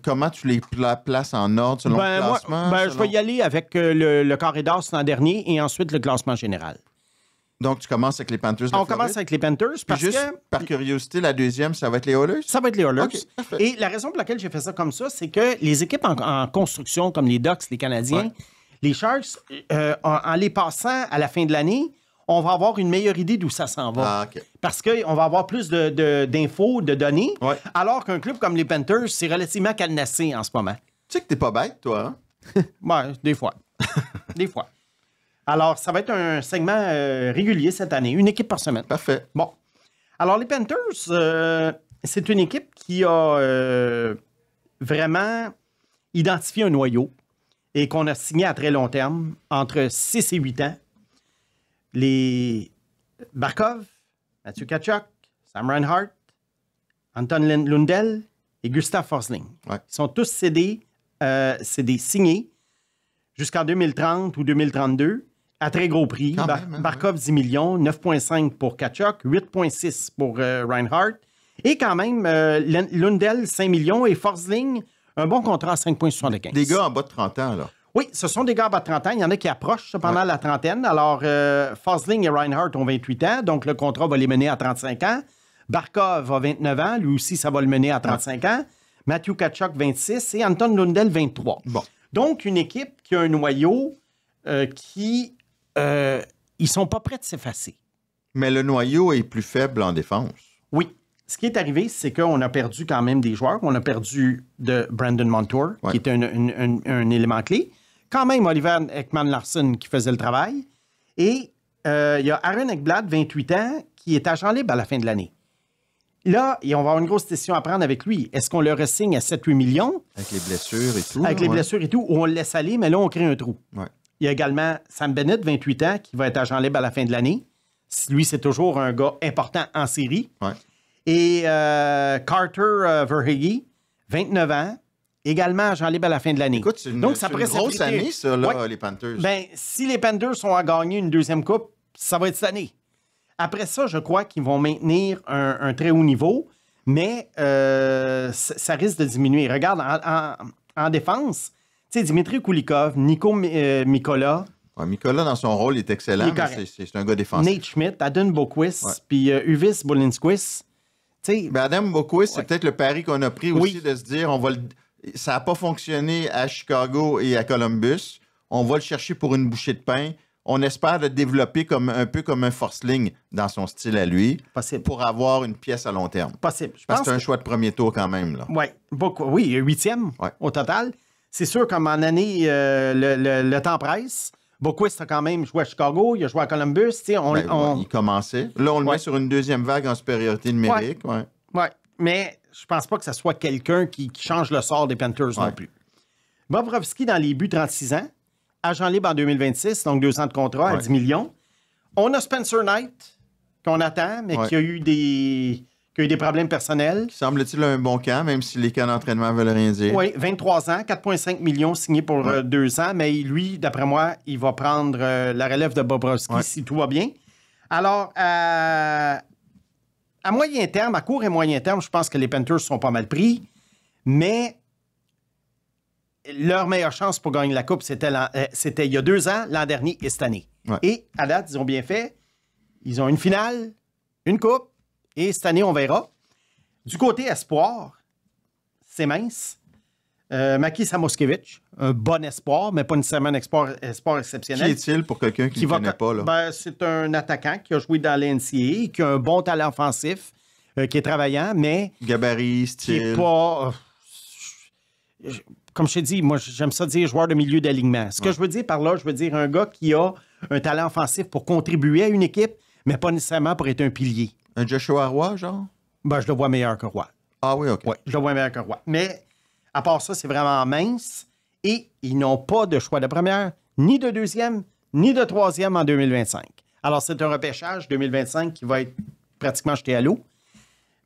comment tu les places en ordre selon le ben, classement? ben, Je vais y aller avec le, corridor, c'est l'an dernier, et ensuite le classement général. Donc, tu commences avec les Panthers. on commence avec les Panthers parce juste, Par curiosité, la deuxième, ça va être les Oilers? Ça va être les Oilers. Et la raison pour laquelle j'ai fait ça comme ça, c'est que les équipes en, construction, comme les Ducks, les Canadiens, les Sharks, euh, en, les passant à la fin de l'année, on va avoir une meilleure idée d'où ça s'en va. Ah, Parce qu'on va avoir plus d'infos, de, de, données, alors qu'un club comme les Panthers, c'est relativement cadenassé en ce moment. Tu sais que t'es pas bête, toi, hein? des fois. des fois. Alors, ça va être un segment euh, régulier cette année, une équipe par semaine. Parfait. Bon. Alors, les Panthers, euh, c'est une équipe qui a vraiment identifié un noyau et qu'on a signé à très long terme, entre 6 et 8 ans, les Barkov, Mathieu Kachuk, Sam Reinhardt, Anton Lundell et Gustav Forsling. Ils sont tous cédés, euh, cédés signés jusqu'en 2030 ou 2032 à très gros prix. Hein, Barkov, 10 millions, 9,5 pour Kachuk, 8,6 pour euh, Reinhardt. Et quand même, euh, Lundell, 5 millions et Forsling, un bon contrat à 5,75. Des gars en bas de 30 ans, là. Oui, ce sont des gars en bas de 30 ans. Il y en a qui approchent pendant la trentaine. Alors, euh, Fosling et Reinhardt ont 28 ans, donc le contrat va les mener à 35 ans. Barkov a 29 ans, lui aussi, ça va le mener à 35 ah. ans. Matthew Kachuk, 26, et Anton Lundell, 23. Donc, une équipe qui a un noyau euh, qui. Euh, ils sont pas prêts de s'effacer. Mais le noyau est plus faible en défense. Oui ce qui est arrivé, c'est qu'on a perdu quand même des joueurs. On a perdu de Brandon Montour, qui était un, élément clé. Quand même, Oliver Ekman-Larson qui faisait le travail. Et euh, il y a Aaron Ekblad, 28 ans, qui est agent libre à la fin de l'année. Là, et on va avoir une grosse décision à prendre avec lui. Est-ce qu'on le ressigne à 7-8 millions? Avec les blessures et tout. Avec les blessures et tout, ou on le laisse aller, mais là, on crée un trou. Il y a également Sam Bennett, 28 ans, qui va être agent libre à la fin de l'année. Lui, c'est toujours un gars important en série. Ouais. Et euh, Carter euh, Verhey, 29 ans, également agent libre à la fin de l'année. c'est une, Donc, ça grosse année, ça, les Panthers. Ben, si les Panthers sont à gagner une deuxième coupe, ça va être cette année. Après ça, je crois qu'ils vont maintenir un, très haut niveau, mais euh, ça risque de diminuer. Regarde, en, défense, tu sais, Dimitri Koulikov, Nico Mikola. Mikola, dans son rôle, est excellent. C'est un gars défensif. Nate Schmidt, Adam Bokwis, puis Uvis Bolinskis. Madame c'est peut-être le pari qu'on a pris aussi de se dire on va ça n'a pas fonctionné à Chicago et à Columbus. On va le chercher pour une bouchée de pain. On espère le développer comme un peu comme un force dans son style à lui. Pour avoir une pièce à long terme. Possible. Parce que c'est un choix de premier tour quand même. Là. Beaucoup, oui, huitième au total. C'est sûr, comme en année, euh, le, le, temps presse. Boquist a quand même joué à Chicago, il a joué à Columbus. Ben, il commençait. Là, on le met sur une deuxième vague en supériorité numérique. ouais. mais je pense pas que ce soit quelqu'un qui, qui, change le sort des Panthers non plus. Bobrovski dans les buts, 36 ans. Agent libre en 2026, donc deux ans de contrat à 10 millions. On a Spencer Knight, qu'on attend, mais qui a eu des qui a eu des problèmes personnels. Semble-t-il un bon camp, même si les cas d'entraînement veulent rien dire. Oui, 23 ans, 4,5 millions signés pour euh, deux ans, mais lui, d'après moi, il va prendre euh, la relève de Bobrovski si tout va bien. Alors, euh, à moyen terme, à court et moyen terme, je pense que les Panthers sont pas mal pris, mais leur meilleure chance pour gagner la Coupe, c'était il y a deux ans, l'an dernier et cette année. Et à date, ils ont bien fait. Ils ont une finale, une Coupe, et cette année, on verra. Du côté espoir, c'est mince. Euh, Maki Samoskevich, un bon espoir, mais pas nécessairement un espoir, exceptionnel. Qui est-il pour quelqu'un qui ne connaît pas? Ben, c'est un attaquant qui a joué dans l'NCA, qui a un bon talent offensif, euh, qui est travaillant, mais... Gabariste, style... Qui pas... Euh, comme je t'ai dit, moi, j'aime ça dire joueur de milieu d'alignement. Ce que je veux dire par là, je veux dire un gars qui a un talent offensif pour contribuer à une équipe, mais pas nécessairement pour être un pilier. Un Joshua Roy, genre? Ben, je le vois meilleur que Roy. Ah oui, OK. Oui, je le vois meilleur que Roy. Mais à part ça, c'est vraiment mince. Et ils n'ont pas de choix de première, ni de deuxième, ni de troisième en 2025. Alors, c'est un repêchage 2025 qui va être pratiquement jeté à l'eau.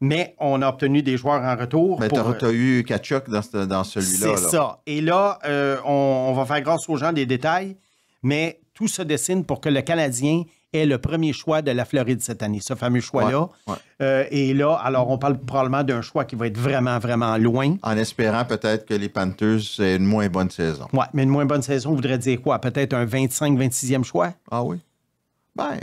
Mais on a obtenu des joueurs en retour. Mais tu as eu Kachuk dans, celui-là. C'est ça. Et là, euh, on, on va faire grâce aux gens des détails. Mais tout se dessine pour que le Canadien est le premier choix de la Floride cette année, ce fameux choix-là. Euh, et là, alors on parle probablement d'un choix qui va être vraiment, vraiment loin. En espérant peut-être que les Panthers aient une moins bonne saison. Oui, mais une moins bonne saison voudrait dire quoi? Peut-être un 25-26e choix? Ah oui. Ben,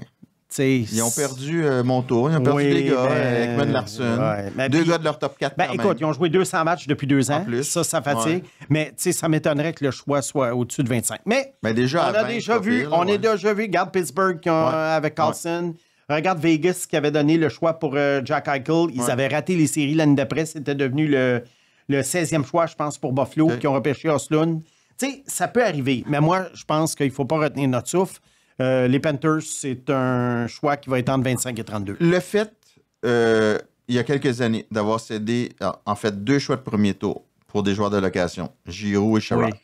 ils ont perdu euh, Montour, ils ont perdu les gars, ben, euh, Ekman Larson, deux gars de leur top 4. Ben, écoute, ils ont joué 200 matchs depuis deux ans. ça, ça fatigue. tu Mais ça m'étonnerait que le choix soit au-dessus de 25. Mais ben, déjà, on a déjà vu, on a est déjà vu. Regarde Pittsburgh euh, avec Carlson. Regarde Vegas qui avait donné le choix pour euh, Jack Eichel. Ils avaient raté les séries l'année d'après. C'était devenu le, 16e choix, je pense, pour Buffalo, qui ont repêché Oslund. Tu sais, ça peut arriver. Mais moi, je pense qu'il ne faut pas retenir notre souffle. Euh, les Panthers, c'est un choix qui va être entre 25 et 32. Le fait, euh, il y a quelques années, d'avoir cédé, en fait, deux choix de premier tour pour des joueurs de location, Giroud et Sherrod.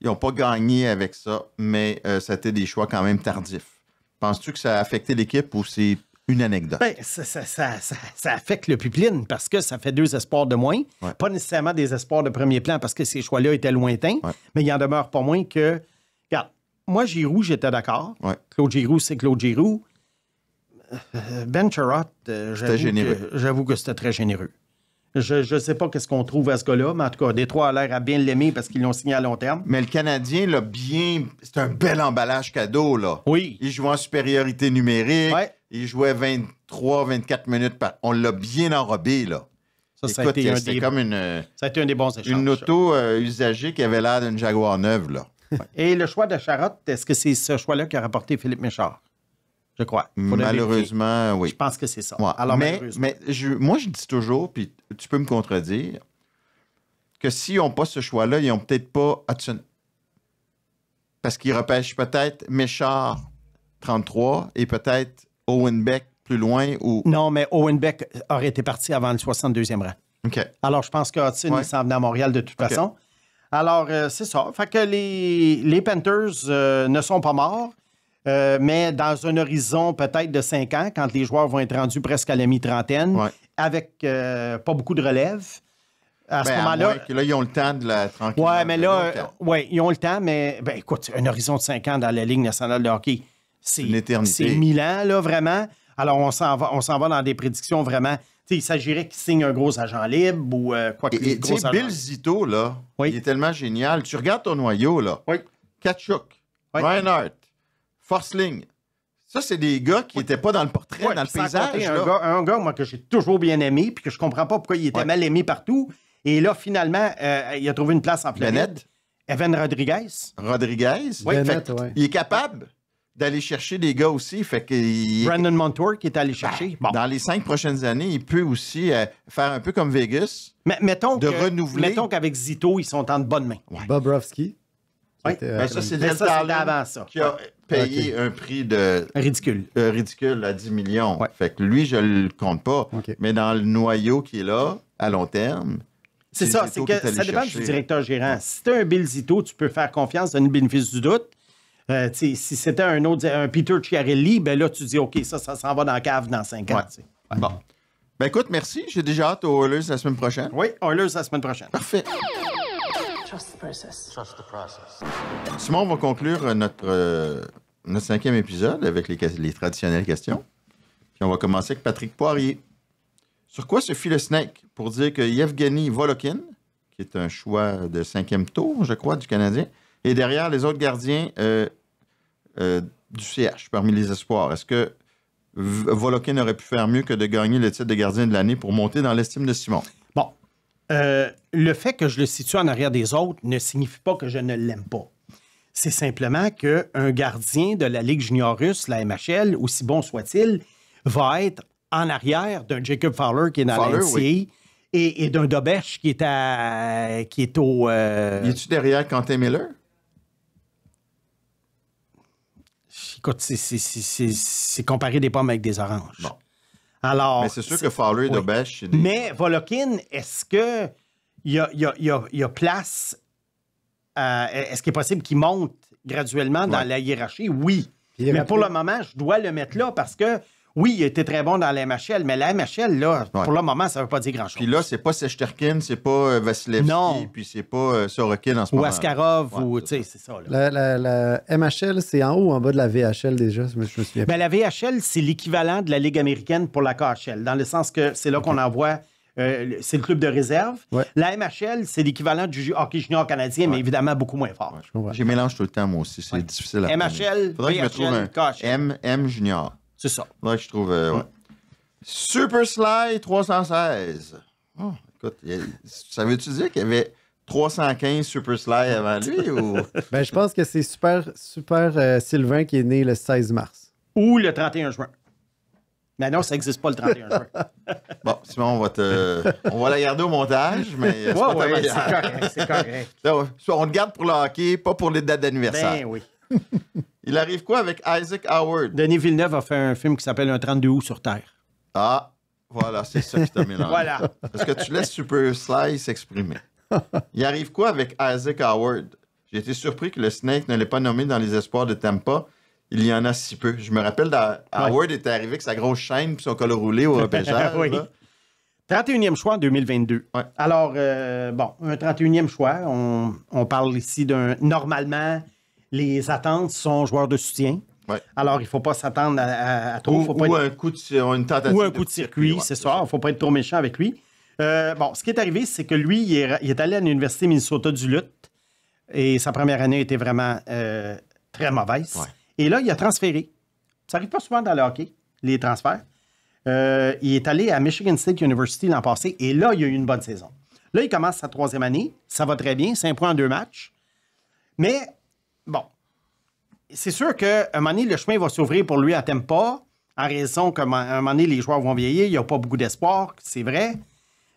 Ils n'ont pas gagné avec ça, mais c'était euh, des choix quand même tardifs. Penses-tu que ça a affecté l'équipe ou c'est une anecdote? Ben, ça, affecte le pipeline parce que ça fait deux espoirs de moins. Pas nécessairement des espoirs de premier plan parce que ces choix-là étaient lointains, mais il en demeure pas moins que moi, Giroud, j'étais d'accord. Claude Giroud, c'est Claude Giroud. Euh, ben Charrot, euh, j'avoue que c'était très généreux. Je ne sais pas qu'est-ce qu'on trouve à ce gars-là, mais en tout cas, Détroit a l'air à bien l'aimer parce qu'ils l'ont signé à long terme. Mais le Canadien l'a bien. C'est un bel emballage cadeau, là. Oui. Il jouait en supériorité numérique. Il jouait 23, 24 minutes par. On l'a bien enrobé, là. Ça, ça a été un des... comme une. Ça a été un des bons échanges. Une auto euh, usagée qui avait l'air d'une Jaguar neuve, là. Et le choix de Charotte, est-ce que c'est ce choix-là qui a rapporté Philippe Méchard? Je crois. Malheureusement, oui. Je pense que c'est ça. Alors, mais, moi, je dis toujours, puis tu peux me contredire, que s'ils n'ont pas ce choix-là, ils n'ont peut-être pas Hudson. Parce qu'ils repêchent peut-être Méchard 33 et peut-être Owen Beck plus loin. Ou... Non, mais Owen Beck aurait été parti avant le 62e rang. OK. Alors, je pense que Hudson, il s'en venait à Montréal de toute façon. Alors, euh, c'est ça. Fait que les, Panthers euh, ne sont pas morts, euh, mais dans un horizon peut-être de cinq ans, quand les joueurs vont être rendus presque à la mi-trentaine, avec pas beaucoup de relève. À ce ben, moment-là. là, ils ont le temps de la tranquillité. Oui, mais là, ouais, ils ont le temps, mais ben, écoute, un horizon de cinq ans dans la Ligue nationale de hockey, c'est. C'est mille ans, là, vraiment. Alors, on s'en va, on va dans des prédictions vraiment il s'agirait qu'il signe un gros agent libre ou euh, quoi que ce soit. Et, Bill Zito, là, il est tellement génial. Tu regardes ton noyau, là. Oui. Kachuk, Reinhardt, Forsling. Ça, c'est des gars qui n'étaient pas dans le portrait, dans le paysage. Un, gars, moi, que j'ai toujours bien aimé, puis que je comprends pas pourquoi il était mal aimé partout. Et là, finalement, euh, il a trouvé une place en planète. Evan Rodriguez. Rodriguez? il est capable d'aller chercher des gars aussi. Fait Brandon Montour qui est allé ben, chercher. Dans les cinq prochaines années, il peut aussi euh, faire un peu comme Vegas. Mais, mettons de renouveler. Mettons qu'avec Zito, ils sont en bonne main. Bobrovski. Oui. Ben, euh, ça, c'est avant ça. Qui a payé un prix de. Ridicule. ridicule à 10 millions. Fait que lui, je le compte pas. Mais dans le noyau qui est là, à long terme. C'est ça, c'est que ça dépend du directeur gérant. Si tu as un Bill Zito, tu peux faire confiance, à le bénéfice du doute. Euh, si c'était un autre, un Peter Chiarelli, ben là, tu dis, OK, ça, ça s'en va dans la cave dans cinq ans. Bon. Ben écoute, merci. J'ai déjà hâte aux Oilers la semaine prochaine. Oui, Oilers la semaine prochaine. Parfait. Trust the process. Trust the process. Simon, on va conclure euh, euh, notre, cinquième épisode avec les, traditionnelles questions. Puis on va commencer avec Patrick Poirier. Sur quoi se fit le snake pour dire que Yevgeny Volokin, qui est un choix de cinquième tour, je crois, du Canadien, et derrière les autres gardiens euh, du CH parmi les espoirs? Est-ce que Volokin aurait pu faire mieux que de gagner le titre de gardien de l'année pour monter dans l'estime de Simon? Bon. Euh, le fait que je le situe en arrière des autres ne signifie pas que je ne l'aime pas. C'est simplement qu'un gardien de la Ligue junior russe, la MHL, aussi bon soit-il, va être en arrière d'un Jacob Fowler qui est dans la et, d'un Dobesh qui est, à, qui est au... Euh, Es-tu derrière Quentin Miller? écoute, c'est comparer des pommes avec des oranges. Alors, mais c'est sûr que Fowler est Besh. Mais Volokin, est-ce que il y a, place Est-ce qu'il est possible qu'il monte graduellement dans la hiérarchie? Oui. Mais pour le moment, je dois le mettre là parce que oui, il était très bon dans la MHL, mais la MHL, là, pour le moment, ça ne veut pas dire grand-chose. Puis là, c'est pas Sechterkin, c'est pas euh, Vasilevski, non. puis c'est pas euh, Sorokin en ce ou moment. Askarov, tu sais, c'est ça. La, MHL, c'est en haut ou en bas de la VHL déjà, je me souviens. Ben, la VHL, c'est l'équivalent de la Ligue américaine pour la KHL, dans le sens que c'est là qu'on envoie voit, euh, c'est le club de réserve. La MHL, c'est l'équivalent du hockey junior canadien, mais évidemment beaucoup moins fort. J'ai mélange tout le temps, moi aussi. C'est difficile à MHL, VHL, KHL. M, M junior. C'est ça. je trouve. Mm. Super Sly 316. ça veut-tu dire qu'il y avait 315 Super Sly avant lui ou... Ben, je pense que c'est Super, euh, Sylvain qui est né le 16 mars. Ou le 31 juin. Mais non, ça n'existe pas le 31 juin. bon, sinon on va te. On va la garder au montage, mais. Euh, c'est correct, correct. on le garde pour le hockey, pas pour les dates d'anniversaire. Ben oui. Il arrive quoi avec Isaac Howard? Denis Villeneuve a fait un film qui s'appelle Un 32 août sur Terre. Ah, voilà, c'est ça qui t'a mélangé. voilà. Parce que tu laisses Super Sly s'exprimer. Il arrive quoi avec Isaac Howard? J'ai été surpris que le Snake ne l'ait pas nommé dans les espoirs de Tampa. Il y en a si peu. Je me rappelle, Howard était arrivé avec sa grosse chaîne et son col roulé au repêchage. 31e choix en 2022. Alors, euh, bon, un 31e choix. on parle ici d'un, normalement, les attentes sont joueurs de soutien. Alors, il ne faut pas s'attendre à, trop. Ou, faut pas un coup de, une Ou un coup de, circuit, c'est ça. Il ne faut pas être trop méchant avec lui. Euh, bon, ce qui est arrivé, c'est que lui, il est, allé à l'Université Minnesota du Lutte et sa première année était vraiment euh, très mauvaise. Et là, il a transféré. Ça n'arrive pas souvent dans le hockey, les transferts. Euh, il est allé à Michigan State University l'an passé et là, il a eu une bonne saison. Là, il commence sa troisième année. Ça va très bien, un point en deux matchs. Mais Bon. C'est sûr qu'à un moment donné, le chemin va s'ouvrir pour lui à Tempa, en raison qu'à un moment donné, les joueurs vont vieillir, il n'y a pas beaucoup d'espoir, c'est vrai.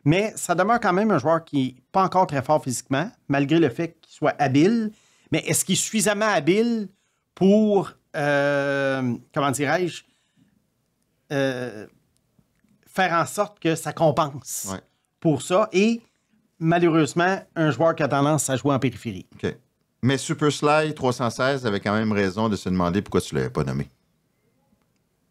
Mais ça demeure quand même un joueur qui n'est pas encore très fort physiquement, malgré le fait qu'il soit habile. Mais est-ce qu'il est suffisamment habile pour, euh, comment dirais-je, euh, faire en sorte que ça compense pour ça? Et malheureusement, un joueur qui a tendance à jouer en périphérie. Mais Super Sly 316 avait quand même raison de se demander pourquoi tu ne l'avais pas nommé.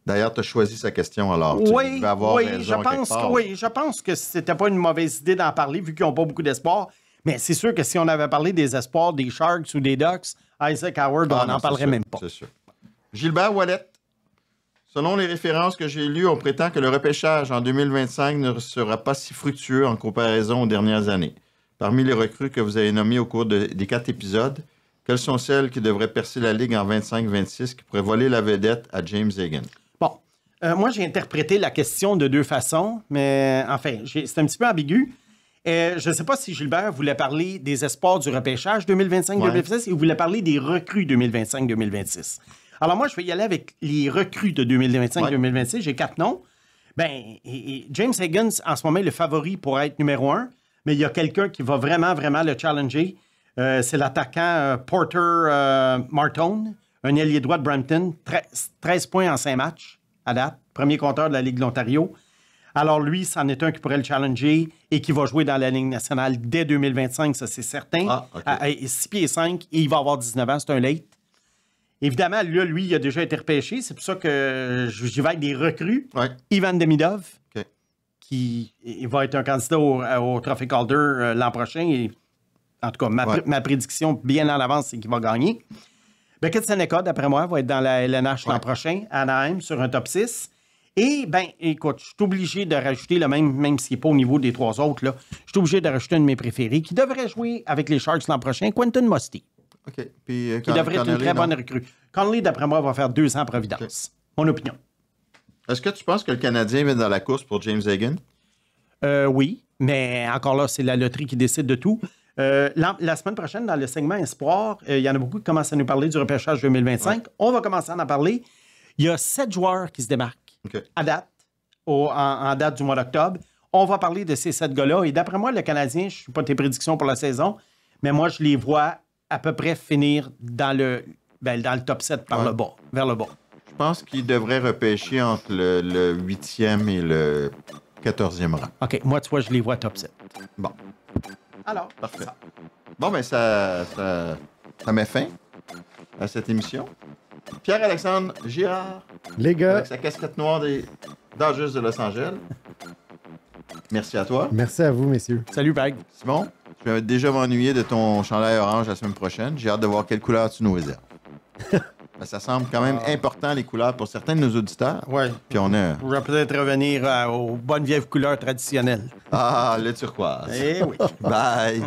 D'ailleurs, tu as choisi sa question alors. oui, je pense que, oui, je pense que c'était pas une mauvaise idée d'en parler vu qu'ils n'ont pas beaucoup d'espoir. Mais c'est sûr que si on avait parlé des espoirs des Sharks ou des Ducks, Isaac Howard, ah on n'en parlerait même pas. C'est sûr. Gilbert Wallet. Selon les références que j'ai lues, on prétend que le repêchage en 2025 ne sera pas si fructueux en comparaison aux dernières années. Parmi les recrues que vous avez nommées au cours des quatre épisodes, quelles sont celles qui devraient percer la Ligue en 25-26 qui pourraient voler la vedette à James Higgins Bon. Euh, moi, j'ai interprété la question de deux façons, mais enfin, c'est un petit peu ambigu. Euh, je ne sais pas si Gilbert voulait parler des espoirs du repêchage 2025-2026 ou voulait parler des recrues 2025-2026. Alors moi, je vais y aller avec les recrues de 2025-2026. J'ai quatre noms. Ben, James Higgins, en ce moment, est le favori pour être numéro un mais il y a quelqu'un qui va vraiment, vraiment le challenger. Euh, c'est l'attaquant euh, Porter euh, Martone, un ailier droit de Brampton, 13, points en 5 matchs à date, premier compteur de la Ligue de l'Ontario. Alors lui, c'en est un qui pourrait le challenger et qui va jouer dans la Ligue nationale dès 2025, ça c'est certain. 6 ah, pieds 5 et il va avoir 19 ans, c'est un late. Évidemment, lui, lui, il a déjà été repêché. C'est pour ça que j'y vais avec des recrues. Ivan Demidov, qui il va être un candidat au, euh, Trophy Calder euh, l'an prochain. en tout cas, ma, prédiction bien en avance, c'est qu'il va gagner. Beckett Seneca, d'après moi, va être dans la LNH l'an prochain, à Anaheim, sur un top 6. Et, ben, écoute, je suis obligé de rajouter, le même, même s'il n'est pas au niveau des trois autres, je suis obligé de rajouter un de mes préférés qui devrait jouer avec les Sharks l'an prochain, Quentin Musty. OK. Puis, euh, qui devrait être une très bonne recrue. Conley, d'après moi, va faire deux 200 Providence. Mon opinion. Est-ce que tu penses que le Canadien être dans la course pour James Hagan? Euh, oui, mais encore là, c'est la loterie qui décide de tout. Euh, la, semaine prochaine, dans le segment Espoir, euh, il y en a beaucoup qui commencent à nous parler du repêchage 2025. On va commencer à en parler. Il y a sept joueurs qui se démarquent à date, en, date du mois d'octobre. On va parler de ces sept gars-là. Et d'après moi, le Canadien, je ne suis pas tes prédictions pour la saison, mais moi, je les vois à peu près finir dans le, ben, le top 7 par le vers le bas pense qu'il devrait repêcher entre le 8e huitième et le quatorzième rang. OK, moi, tu vois, je les vois top 7. Bon. Alors, parfait. Bon, ben, ça, ça, met fin à cette émission. Pierre-Alexandre Girard. Les gars. Avec sa casquette noire des dangers de Los Angeles. Merci à toi. Merci à vous, messieurs. Salut, Bag. Simon, je vais déjà m'ennuyer de ton chandail orange la semaine prochaine. J'ai hâte de voir quelle couleur tu nous réserves. Ben, ça semble quand même ah. important, les couleurs, pour certains de nos auditeurs. Oui. Puis on a... va peut-être revenir euh, aux bonnes vieilles couleurs traditionnelles. Ah, le turquoise. Eh oui. Bye.